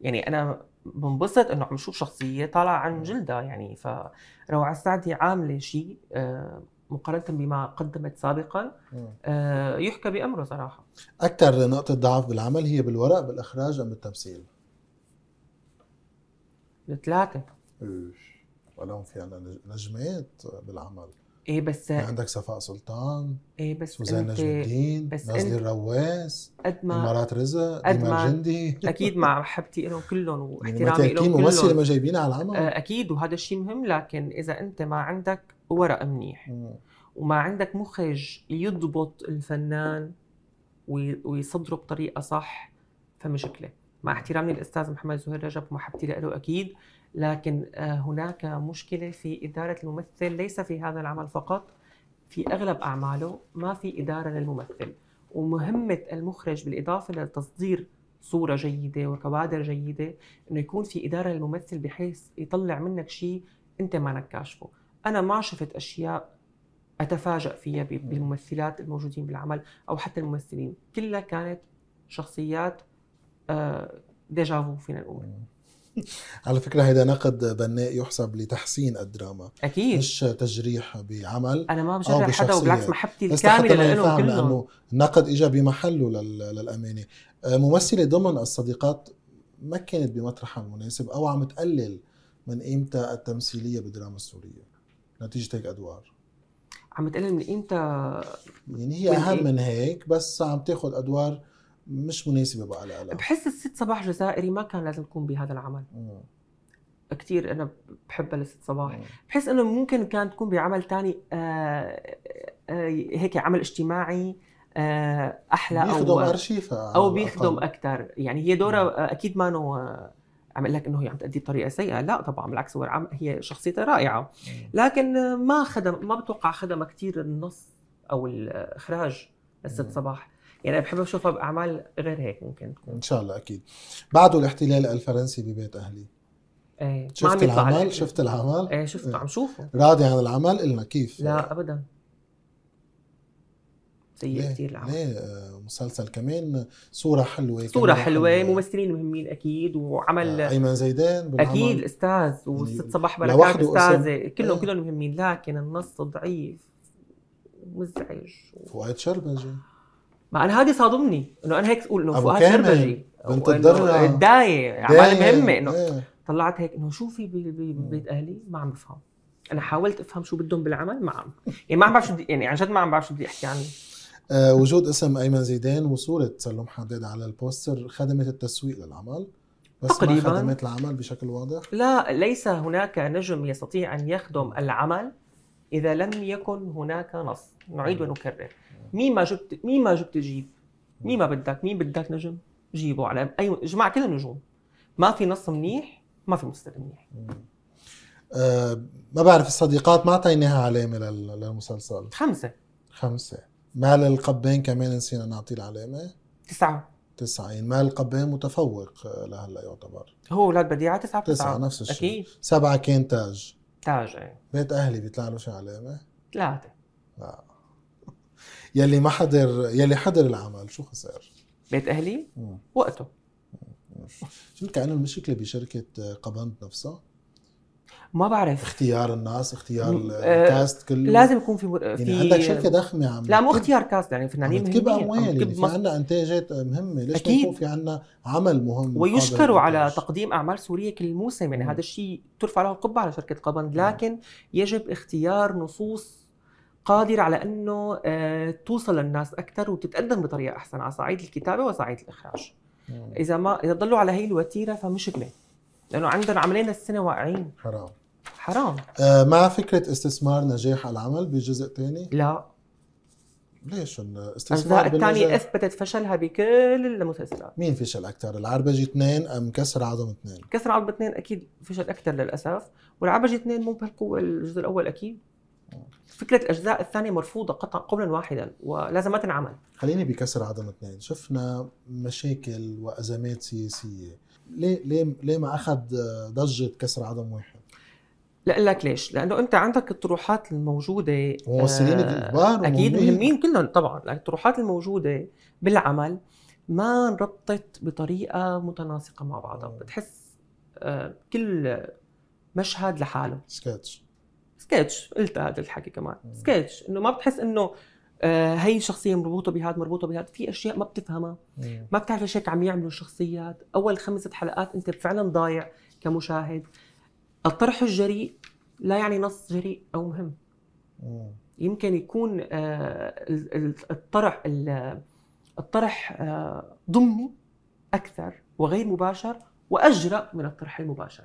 يعني انا بنبسط انه عم شوف شخصيه طالعه عن جلدها يعني فروعه السعدي عامله شيء آه، مقارنه بما قدمت سابقا آه، يحكى بامره صراحه اكثر نقطه ضعف بالعمل هي بالورق بالاخراج ام بالتمثيل؟ الثلاثه ولهم في عنا نجمات بالعمل ايه بس عندك صفاء سلطان ايه بس وزين نجم الدين بس نازلي الرواس قد ما امارات رزق قد ما جندي اكيد مع محبتي لهم كلهم يعني واحترامي لهم كلهم ممثله ما جايبين على العمل آه، اكيد وهذا الشيء مهم لكن اذا انت ما عندك ورق منيح وما عندك مخرج يضبط الفنان ويصدره بطريقه صح فمشكله مع احترامي للاستاذ محمد زهير رجب ومحبتي له اكيد لكن آه، هناك مشكله في اداره الممثل ليس في هذا العمل فقط في اغلب اعماله ما في اداره للممثل ومهمه المخرج بالاضافه لتصدير صوره جيده وكوادر جيده انه يكون في اداره للممثل بحيث يطلع منك شيء انت ما انك كاشفه انا ما شفت اشياء اتفاجا فيها بالممثلات الموجودين بالعمل او حتى الممثلين كلها كانت شخصيات آه، ديجافو فينا نقول على فكره هيدا نقد بناء يحسب لتحسين الدراما اكيد مش تجريح بعمل انا ما بجرح حدا وبالعكس محبتي الكامله لإلهم كلهم لانه النقد إجا بمحله للامانه آه، ممثله ضمن الصديقات ما كانت بمطرحها المناسب او عم تقلل من قيمتها التمثيليه بالدراما السوريه نتيجه هيك ادوار عم تقلل من قيمتها يعني هي من اهم إيه؟ من هيك بس عم تاخذ ادوار مش مناسبه بقى لها بحس الست صباح جزائري ما كان لازم تكون بهذا العمل مم. كثير انا بحبها لست صباح مم. بحس انه ممكن كانت تكون بعمل ثاني آه آه هيك عمل اجتماعي آه احلى بيخدم او او بيخدم اكثر يعني هي دورها مم. اكيد ما نو آه، عم لك انه هي عم تأدي بطريقه سيئه لا طبعا بالعكس هو هي شخصيتها رائعه لكن ما خدم ما بتوقع خدم كثير النص او الاخراج لست صباح يعني بحب اشوفها باعمال غير هيك ممكن تكون ان شاء الله اكيد بعده الاحتلال الفرنسي ببيت اهلي ايه شفت العمل شفت العمل ايه شفته إيه. عم شوفه راضي عن العمل قلنا كيف لا ابدا سيء كثير العمل ليه آه، مسلسل كمان صورة حلوة صورة حلوة, حلوة. ممثلين مهمين أكيد وعمل آه، أيمن زيدان بالعمل. أكيد الأستاذ وست صباح بركات أستاذة كلهم آه. كلهم مهمين لكن النص ضعيف مزعج فؤاد شربجي ما انا هذه صادمني انه انا هيك اقول انه فؤاد شربجي بنت الدرة داية اعمال مهمة انه إيه. طلعت هيك انه شو في ببيت اهلي ما عم بفهم انا حاولت افهم شو بدهم بالعمل ما عم يعني ما عم بعرف شو بدي يعني عن جد ما عم بعرف شو بدي احكي عنه آه وجود اسم ايمن زيدان وصوره سلم حداد على البوستر خدمت التسويق للعمل بس تقريبا ما خدمت العمل بشكل واضح لا ليس هناك نجم يستطيع ان يخدم العمل اذا لم يكن هناك نص نعيد ونكرر مين ما جبت مين ما جبت جيب مين ما بدك مين بدك نجم جيبه على اي جمع كل النجوم ما في نص منيح ما في مستر منيح أه ما بعرف الصديقات ما اعطيناها علامه للمسلسل خمسه خمسه مال القبان كمان نسينا نعطيه العلامه تسعه تسعة يعني مال القبان متفوق لهلا يعتبر هو اولاد بديعه تسعه تسعه, تسعة. نفس الشيء اكيد سبعه كان تاج تاج ايه بيت اهلي بيطلع له شيء علامه ثلاثه لا يلي ما حضر يلي حضر العمل شو خسر؟ بيت اهلي؟ مم. وقته شو كانه المشكله بشركه قبند نفسها؟ ما بعرف اختيار الناس اختيار آه، الكاست كله لازم يكون في مر... يعني في يعني عندك شركه ضخمه عم لا مو اختيار كاست يعني فنانين مهمين اموال يعني في مص... عندنا انتاجات مهمه ليش ما يكون في عندنا عمل مهم ويشكروا على تقديم اعمال سوريه كل موسم يعني هذا الشيء ترفع له القبه على شركه قبند لكن م. يجب اختيار نصوص قادر على انه آه، توصل للناس اكثر وتتقدم بطريقه احسن على صعيد الكتابه وصعيد الاخراج اذا ما اذا ضلوا على هي الوتيره فمشكله لانه عندهم عملين السنه واقعين حرام حرام آه مع فكره استثمار نجاح العمل بجزء ثاني لا ليش الاستثمار الثانية اثبتت فشلها بكل المسلسلات مين فشل اكثر العربجي اثنين ام كسر عظم اثنين؟ كسر عظم اثنين اكيد فشل اكثر للاسف والعربجي اثنين مو بهالقوة الجزء الاول اكيد فكره الاجزاء الثانيه مرفوضه قطعا قولا واحدا ولازم ما تنعمل خليني بكسر عدم اثنين شفنا مشاكل وازمات سياسيه ليه ليه ليه ما اخذ ضجه كسر عدم واحد لا لك ليش لانه انت عندك الطروحات الموجوده ممثلين كبار آه، اكيد مهمين كلهم طبعا لكن الطروحات الموجوده بالعمل ما انربطت بطريقه متناسقه مع بعضها بتحس آه، كل مشهد لحاله سكتش سكتش قلت هذا الحكي كمان سكتش انه ما بتحس انه آه، هي الشخصيه مربوطه بهذا مربوطه بهذا في اشياء ما بتفهمها ما بتعرف ايش هيك عم يعملوا الشخصيات اول خمسة حلقات انت فعلا ضايع كمشاهد الطرح الجريء لا يعني نص جريء او مهم يمكن يكون آه، الطرح الطرح آه، ضمني اكثر وغير مباشر واجرأ من الطرح المباشر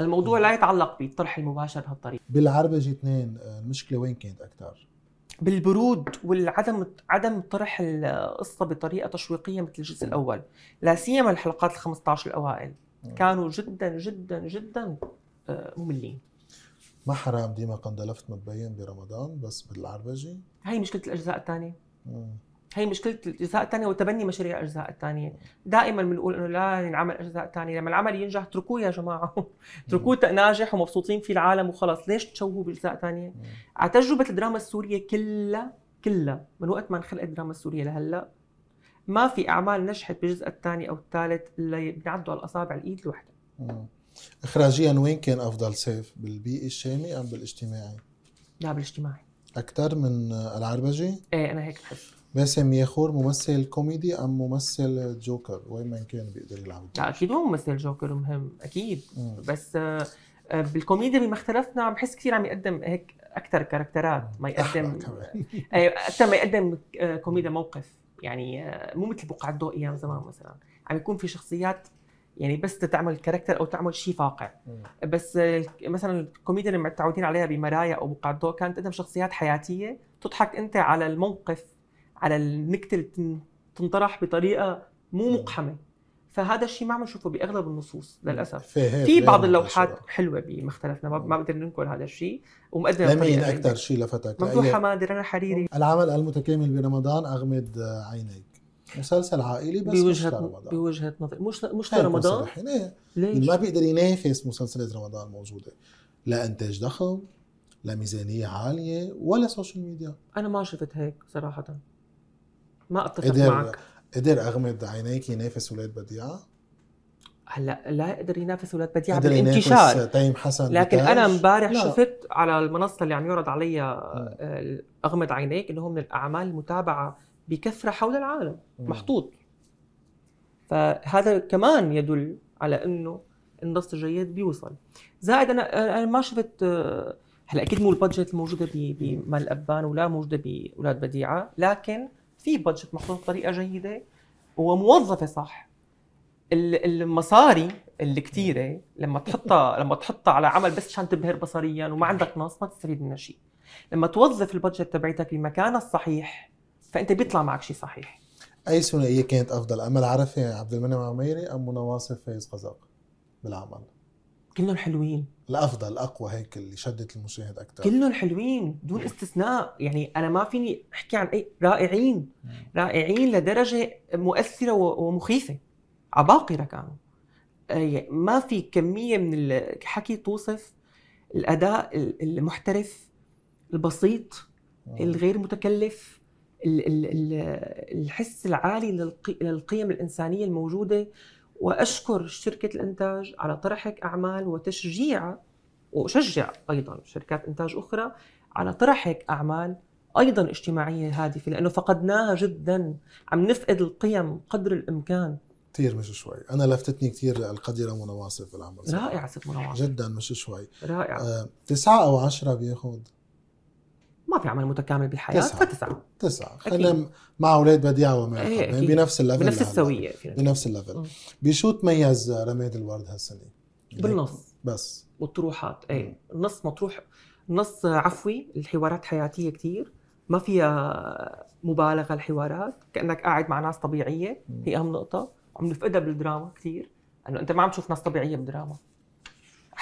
الموضوع لا يتعلق بالطرح المباشر بهالطريقه بالعربجه اثنين آه، المشكله وين كانت اكثر؟ بالبرود والعدم عدم طرح القصه بطريقه تشويقيه مثل الجزء الاول لا سيما الحلقات ال 15 الاوائل كانوا جدا جدا جدا آه، مملين ما حرام ديما قندلفت متبين برمضان بس بالعربجي هي مشكله الاجزاء الثانيه هي مشكله الاجزاء الثانيه وتبني مشاريع الاجزاء الثانيه دائما بنقول انه لا ينعمل اجزاء ثانيه لما العمل ينجح اتركوه يا جماعه اتركوه ناجح ومبسوطين فيه العالم وخلص ليش تشوهوا باجزاء ثانيه على تجربه الدراما السوريه كلها كلها من وقت ما انخلقت الدراما السوريه لهلا ما في اعمال نجحت بالجزء الثاني او الثالث إلا بنعدوا على الاصابع الايد الوحده اخراجيا وين كان افضل سيف بالبيئي الشامي ام بالاجتماعي لا بالاجتماعي اكثر من العربجي ايه انا هيك بحس باسم ياخور ممثل كوميدي ام ممثل جوكر وين ما كان بيقدر يلعب لا اكيد هو ممثل جوكر مهم اكيد مم. بس آه، آه، بالكوميديا بما اختلفنا بحس كثير عم يقدم هيك اكثر كاركترات ما يقدم آه، اكثر ما يقدم كوميديا موقف يعني مو مثل بقعه الضوء ايام زمان مثلا عم يكون في شخصيات يعني بس تعمل كاركتر او تعمل شيء فاقع مم. بس مثلا الكوميديا اللي متعودين عليها بمرايا او بقعه الضوء كانت تقدم شخصيات حياتيه تضحك انت على الموقف على النكته اللي تنطرح بطريقه مو مقحمه فهذا الشيء ما عم نشوفه باغلب النصوص للاسف في بعض اللوحات مشروع. حلوه بمختلفنا ما بقدر ننكر هذا الشيء ومقدمه لمين اكثر شيء لفتك ممدوح حمادي رنا حريري العمل المتكامل برمضان اغمد عينيك مسلسل عائلي بس بوجهة مش رمضان بوجهة نظري مش مش رمضان ليش؟ ما بيقدر ينافس مسلسلات رمضان الموجودة لا انتاج ضخم لا ميزانية عالية ولا سوشيال ميديا انا ما شفت هيك صراحة ما اتفق قدر معك قدر اغمض عينيك ينافس ولاد بديعه؟ هلا لا يقدر ينافس ولاد بديعه بالانتشار تيم طيب حسن لكن بتاعش. انا امبارح شفت على المنصه اللي عم يعرض عليها آه، اغمض عينيك انه هو من الاعمال المتابعه بكثره حول العالم محطوط فهذا كمان يدل على انه النص الجيد بيوصل زائد انا انا ما شفت آه، هلا اكيد مو البادجت الموجوده بمال ابان ولا موجوده باولاد بديعه لكن في بادجت محطوط بطريقه جيده وموظفه صح المصاري الكتيرة لما تحطها لما تحطها على عمل بس عشان تبهر بصريا وما عندك نص ما تستفيد منها شيء لما توظف البادجت تبعتك بمكانها الصحيح فانت بيطلع معك شيء صحيح اي ثنائيه كانت افضل امل عرفي عبد المنعم عميري ام منى واصف فايز قزاق بالعمل كلهم حلوين الافضل اقوى هيك اللي شدت المشاهد اكثر كلهم حلوين دون استثناء يعني انا ما فيني احكي عن اي رائعين رائعين لدرجه مؤثره ومخيفه عباقره كانوا آه، ما في كميه من الحكي توصف الاداء المحترف البسيط الغير متكلف الحس العالي للقيم الانسانيه الموجوده واشكر شركه الانتاج على طرحك اعمال وتشجيعها واشجع ايضا شركات انتاج اخرى على طرحك اعمال ايضا اجتماعيه هادفه لانه فقدناها جدا عم نفقد القيم قدر الامكان كثير مش شوي انا لفتتني كثير القديره منى واصف بالعمل رائعه ست منى واصف جدا مش شوي رائعه آه، تسعة او عشرة بياخذ ما في عمل متكامل بالحياه تسعة. فتسعه تسعه خلينا مع اولاد بديعه ومع ايه بنفس الليفل بنفس السويه بنفس الليفل بشو تميز رماد الورد هالسنه؟ يعني بالنص بس والطروحات ايه النص مطروح نص عفوي الحوارات حياتيه كثير ما فيها مبالغه الحوارات كانك قاعد مع ناس طبيعيه هي اهم نقطه عم نفقدها بالدراما كثير انه انت ما عم تشوف ناس طبيعيه بالدراما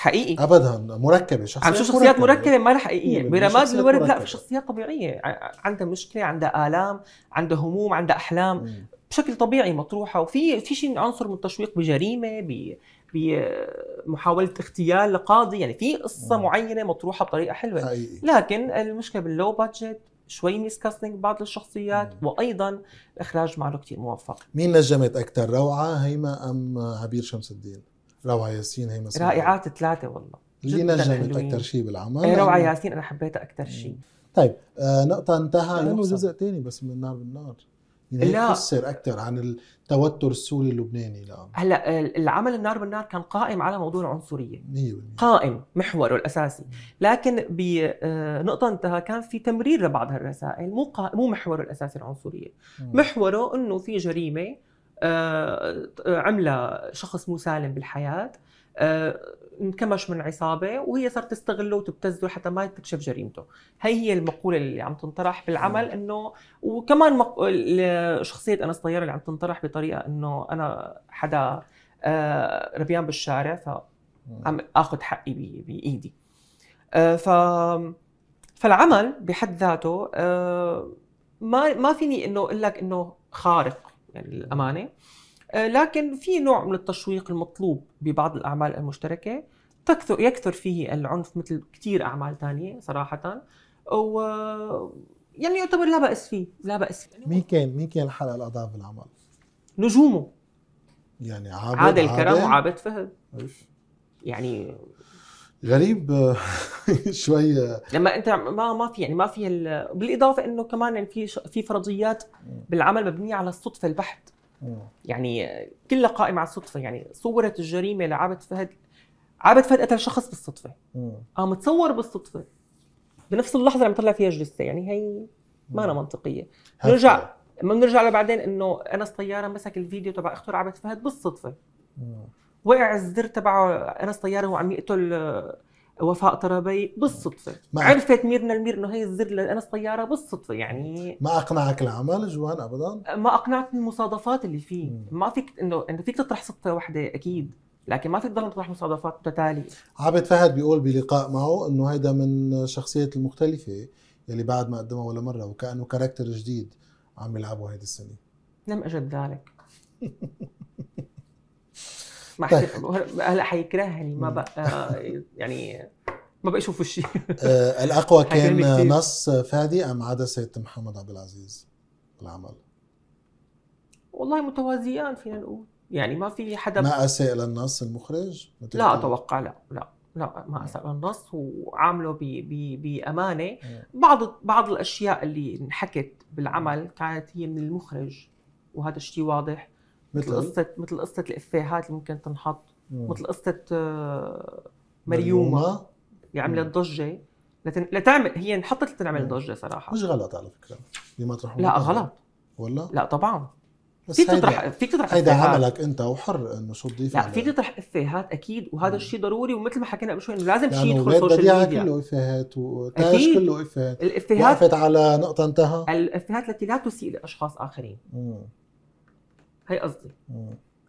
حقيقي ابدا مركبه شخصيات عم شوف شخصيات مركبه ما حقيقيه إيه، برماد الورد لا في شخصيات طبيعيه عندها مشكله عندها الام عندها هموم عندها احلام بشكل طبيعي مطروحه وفي في شيء عنصر من التشويق بجريمه ب بمحاولة اغتيال لقاضي يعني في قصة مم. معينة مطروحة بطريقة حلوة حقيقي. لكن المشكلة باللو بادجت شوي كاستنج بعض الشخصيات مم. وايضا الاخراج معه كثير موفق مين نجمت اكثر روعه هيما ام عبير شمس الدين روعه ياسين هي مسؤولة رائعات ثلاثة والله اللي نجمت اكثر شيء بالعمل هي إيه، روعه ياسين انا حبيتها اكثر شيء طيب آه نقطه انتهى لانه جزء ثاني بس من النار بالنار يعني لا فسر اكثر عن التوتر السوري اللبناني هلا آه، العمل النار بالنار كان قائم على موضوع العنصريه 100% قائم محوره الاساسي لكن بنقطه آه، انتهى كان في تمرير لبعض هالرسائل مو قا... مو محوره الاساسي العنصريه محوره انه في جريمه آه، آه، عملها شخص مسالم بالحياه آه، انكمش من عصابه وهي صارت تستغله وتبتزه حتى ما تكشف جريمته هي هي المقوله اللي عم تنطرح بالعمل نعم. انه وكمان مق... شخصيه انس الصغيره اللي عم تنطرح بطريقه انه انا حدا ربيان بالشارع فعم اخذ حقي بايدي ف فالعمل بحد ذاته ما ما فيني انه اقول لك انه خارق يعني للامانه آه، لكن في نوع من التشويق المطلوب ببعض الاعمال المشتركه تكثر يكثر فيه العنف مثل كثير اعمال ثانيه صراحه و يعني يعتبر لا باس فيه لا باس فيه مين كان مين كان الحلقه الاضعف بالعمل؟ نجومه يعني عابد عادل كرم وعابد فهد يعني غريب آه، شوي آه. لما انت ما ما في يعني ما في بالاضافه انه كمان يعني في في فرضيات بالعمل مبنيه على الصدفه البحت يعني كلها قائمه على الصدفه يعني صورت الجريمه لعابد فهد عابد فهد قتل شخص بالصدفه اه متصور بالصدفه بنفس اللحظه اللي عم طلع فيها جلسه يعني هي ما أنا منطقيه نرجع ما بنرجع لبعدين انه انس طياره مسك الفيديو تبع اخته عابد فهد بالصدفه وقع الزر تبعه انس طياره وعم يقتل آه، وفاء طربي بالصدفه ما عرفت ميرنا المير انه هي الزر لانس طياره بالصدفه يعني ما اقنعك العمل جوان ابدا ما اقنعتني المصادفات اللي فيه مم. ما فيك انه انت فيك تطرح صدفه واحده اكيد لكن ما فيك تضل تطرح مصادفات متتاليه عابد فهد بيقول بلقاء معه انه هيدا من الشخصيات المختلفه يلي بعد ما قدمها ولا مره وكانه كاركتر جديد عم يلعبه هيدي السنه لم اجد ذلك مع طيب. هلا حيكرهني ما بقى يعني ما بقى يشوفوا الشيء آه، الاقوى كان نص فادي ام عدسه محمد عبد العزيز بالعمل؟ والله متوازيان فينا نقول يعني ما في حدا ما اساء للنص المخرج؟ لا اتوقع لا لا لا ما اساء للنص وعامله ب ب بامانه بعض بعض الاشياء اللي انحكت بالعمل كانت هي من المخرج وهذا الشيء واضح مثل إيه؟ قصه مثل قصه الافيهات اللي ممكن تنحط مثل قصه آه، مريومه اللي يعني عملت ضجه لتن... لتعمل هي انحطت لتنعمل ضجه صراحه مش غلط على فكره اللي ما تروح لا غلط ولا لا طبعا بس فيك تطرح فيك تطرح هيدا عملك انت وحر انه شو تضيف لا فيك تطرح افيهات اكيد وهذا الشيء ضروري ومثل ما حكينا قبل شوي انه لازم يعني شيء يدخل السوشيال ميديا كله افيهات وتاج كله افيهات الافيهات وقفت على نقطه انتهى الافيهات التي لا تسيء لاشخاص اخرين مم. هي قصدي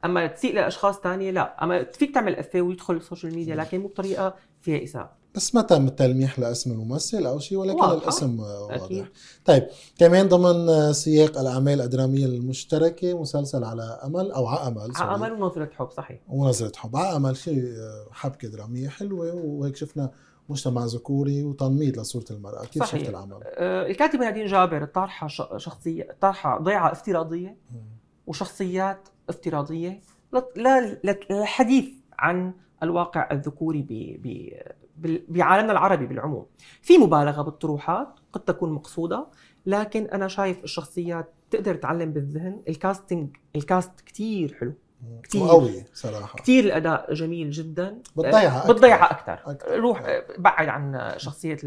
اما تسيء لاشخاص ثانيه لا اما فيك تعمل افيه ويدخل السوشيال ميديا لكن مو بطريقه فيها اساءه بس ما تم التلميح لاسم الممثل او شيء ولكن واضح. الاسم واضح أكيد. طيب كمان ضمن سياق الاعمال الدراميه المشتركه مسلسل على امل او على امل على امل ونظره حب صحيح ونظره حب على امل شيء آه، حبكه دراميه حلوه وهيك شفنا مجتمع ذكوري وتنميط لصوره المراه كيف شفت العمل آه، الكاتبه نادين جابر طارحه شخصيه طارحه ضيعه افتراضيه م. وشخصيات افتراضيه للحديث عن الواقع الذكوري ب بعالمنا العربي بالعموم في مبالغه بالطروحات قد تكون مقصوده لكن انا شايف الشخصيات تقدر تعلم بالذهن الكاستنج الكاست كتير حلو كتير قوي صراحه كثير الاداء جميل جدا بتضيعها آه، اكثر بتضيعها اكثر, أكثر. روح آه، بعد عن شخصيه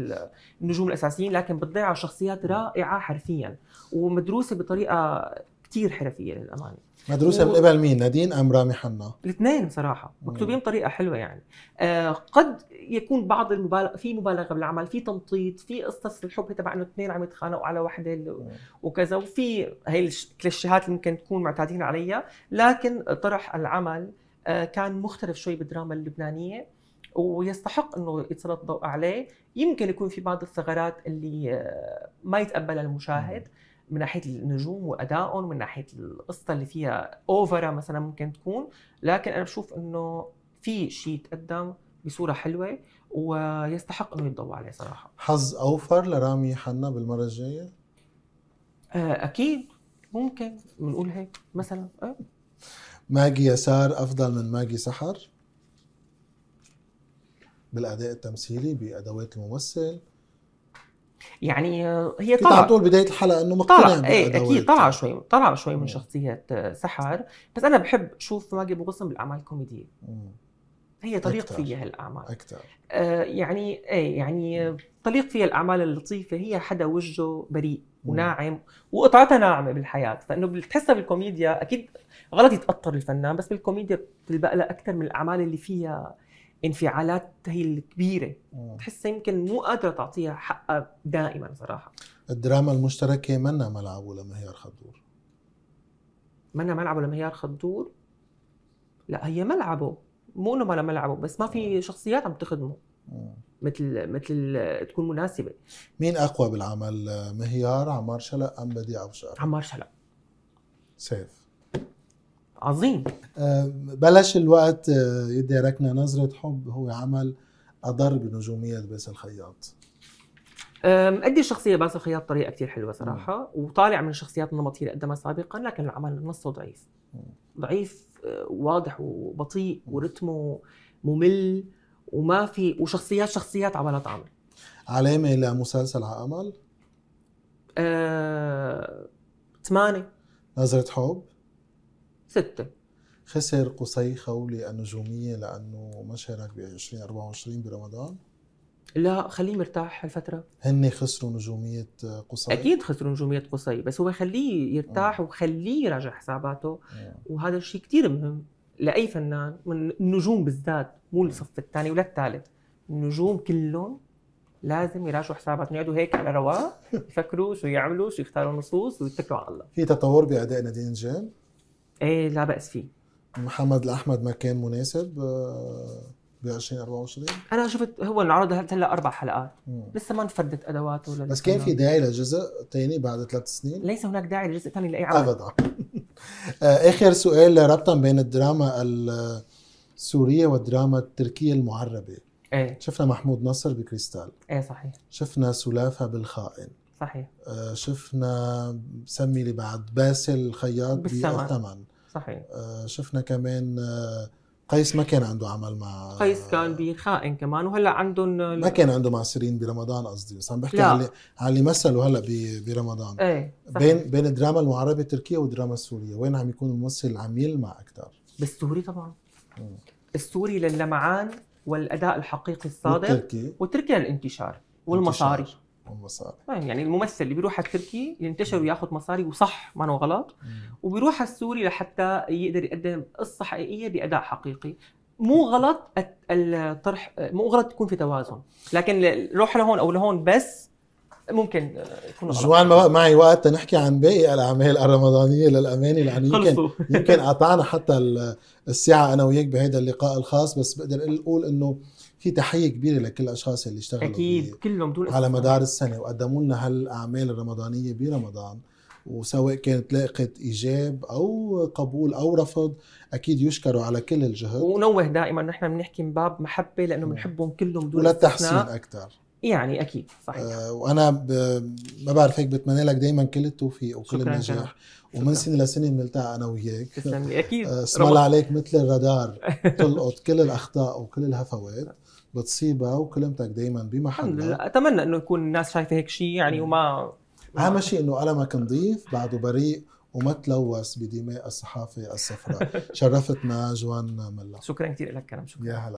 النجوم الاساسيين لكن بتضيع شخصيات رائعه حرفيا ومدروسه بطريقه كثير حرفيه للامانه مدروسه و... من قبل مين نادين ام رامي حنا الاثنين صراحه مكتوبين بطريقه حلوه يعني آه قد يكون بعض المبالغ في مبالغه بالعمل في تمطيط في قصص الحب تبع انه اثنين عم يتخانقوا على وحده ال... وكذا وفي هي الكليشيهات اللي ممكن تكون معتادين عليها لكن طرح العمل آه كان مختلف شوي بالدراما اللبنانيه ويستحق انه يتسلط الضوء عليه يمكن يكون في بعض الثغرات اللي آه، ما يتقبلها المشاهد مم. من ناحيه النجوم وادائهم من ناحيه القصه اللي فيها اوفرا مثلا ممكن تكون لكن انا بشوف انه في شيء تقدم بصوره حلوه ويستحق انه يتضوى عليه صراحه حظ اوفر لرامي حنا بالمره الجايه آه، اكيد ممكن بنقول هيك مثلا آه. ماجي يسار افضل من ماجي سحر بالاداء التمثيلي بادوات الممثل يعني هي طلع على طول بدايه الحلقه انه مقتنع طلع ايه اكيد طلع شوي طلع شوي من شخصيه آه، سحر بس انا بحب شوف ماجد ابو غصن بالاعمال الكوميديه هي طريق أكتر. فيها هالاعمال اكثر آه يعني ايه يعني طريق فيها الاعمال اللطيفه هي حدا وجهه بريء وناعم وقطعتها ناعمه بالحياه فانه بتحسها بالكوميديا اكيد غلط يتقطر الفنان بس بالكوميديا بتلبق لها اكثر من الاعمال اللي فيها انفعالات هي الكبيره تحسها يمكن مو قادره تعطيها حقها دائما صراحه الدراما المشتركه منا ولا لمهيار خضور منا ولا لمهيار خضور لا هي ملعبه مو انه ملعبه بس ما في شخصيات عم تخدمه مثل مثل تكون مناسبه مين اقوى بالعمل مهيار عمار شلق ام بديع ابو شقر عمار شلق سيف عظيم آه، بلش الوقت آه، ركنا نظرة حب هو عمل أضر بنجومية باسل الخياط أدي إيه الشخصية باسل الخياط طريقة كتير حلوة صراحة م. وطالع من الشخصيات النمطية اللي قدمها سابقا لكن العمل نصه ضعيف م. ضعيف آه، واضح وبطيء ورتمه ممل وما في وشخصيات شخصيات عملت عمل علامة لمسلسل على أمل؟ آه... ثمانية نظرة حب ستة خسر قصي خولي النجومية لأنه ما شارك ب 2024 برمضان؟ لا خليه مرتاح هالفترة هن خسروا نجومية قصي أكيد خسروا نجومية قصي بس هو خليه يرتاح وخليه يراجع حساباته وهذا الشيء كثير مهم لأي فنان من النجوم بالذات مو الصف الثاني ولا الثالث النجوم كلهم لازم يراجعوا حساباتهم يقعدوا هيك على رواق يفكروا شو يعملوا شو يختاروا نصوص ويتكلوا على الله في تطور باداء نادين جيم؟ ايه لا باس فيه محمد الاحمد ما كان مناسب آه، ب 2024 انا شفت هو العرض هلا اربع حلقات مم. لسه ما انفردت ادواته ولا بس كان في داعي لجزء ثاني بعد ثلاث سنين ليس هناك داعي لجزء ثاني لاي عمل ابدا آه، اخر سؤال ربطا بين الدراما السوريه والدراما التركيه المعربه ايه شفنا محمود نصر بكريستال ايه صحيح شفنا سلافه بالخائن صحيح آه، شفنا سمي لي بعد باسل الخياط بالثمن صحيح آه، شفنا كمان آه، قيس ما كان عنده عمل مع آه، قيس كان بخائن كمان وهلا عندهم ما كان عنده مع سيرين برمضان قصدي بس عم بحكي على اللي مثلوا هلا برمضان ايه صحيح. بين بين الدراما المعربه التركيه والدراما السوريه وين عم يكون الممثل عم يلمع اكثر بالسوري طبعا م. السوري للمعان والاداء الحقيقي الصادق والتركي والتركي للانتشار والمصاري انتشار. والمصاري طيب، يعني الممثل اللي بيروح على التركي ينتشر وياخذ مصاري وصح ما غلط وبيروح على السوري لحتى يقدر يقدم قصه حقيقيه باداء حقيقي مو غلط الطرح مو غلط يكون في توازن لكن روح لهون او لهون بس ممكن يكون غلط جوان ما معي وقت نحكي عن باقي الاعمال الرمضانيه للامانه لانه يمكن يمكن قطعنا حتى الساعه انا وياك بهذا اللقاء الخاص بس بقدر اقول انه في تحيه كبيره لكل الاشخاص اللي اشتغلوا اكيد كلهم دول على مدار السنه وقدموا لنا هالاعمال الرمضانيه برمضان وسواء كانت لاقت ايجاب او قبول او رفض اكيد يشكروا على كل الجهد ونوه دائما نحن بنحكي من باب محبه لانه نعم. بنحبهم كلهم دول وللتحسين اكثر يعني اكيد صحيح آه وانا ب... ما بعرف هيك بتمنى لك دائما كل التوفيق وكل النجاح ومن سنه لسنه بنلتقى انا وياك اكيد آه اسم عليك مثل الرادار تلقط كل الاخطاء وكل الهفوات بتصيبها وكلمتك دائما بمحلها اتمنى انه يكون الناس شايفه هيك شيء يعني وما اهم شيء انه قلمك نظيف بعده بريء وما تلوث بدماء الصحافه الصفراء شرفتنا جوان ملا شكرا كثير لك كرم شكرا يا هلا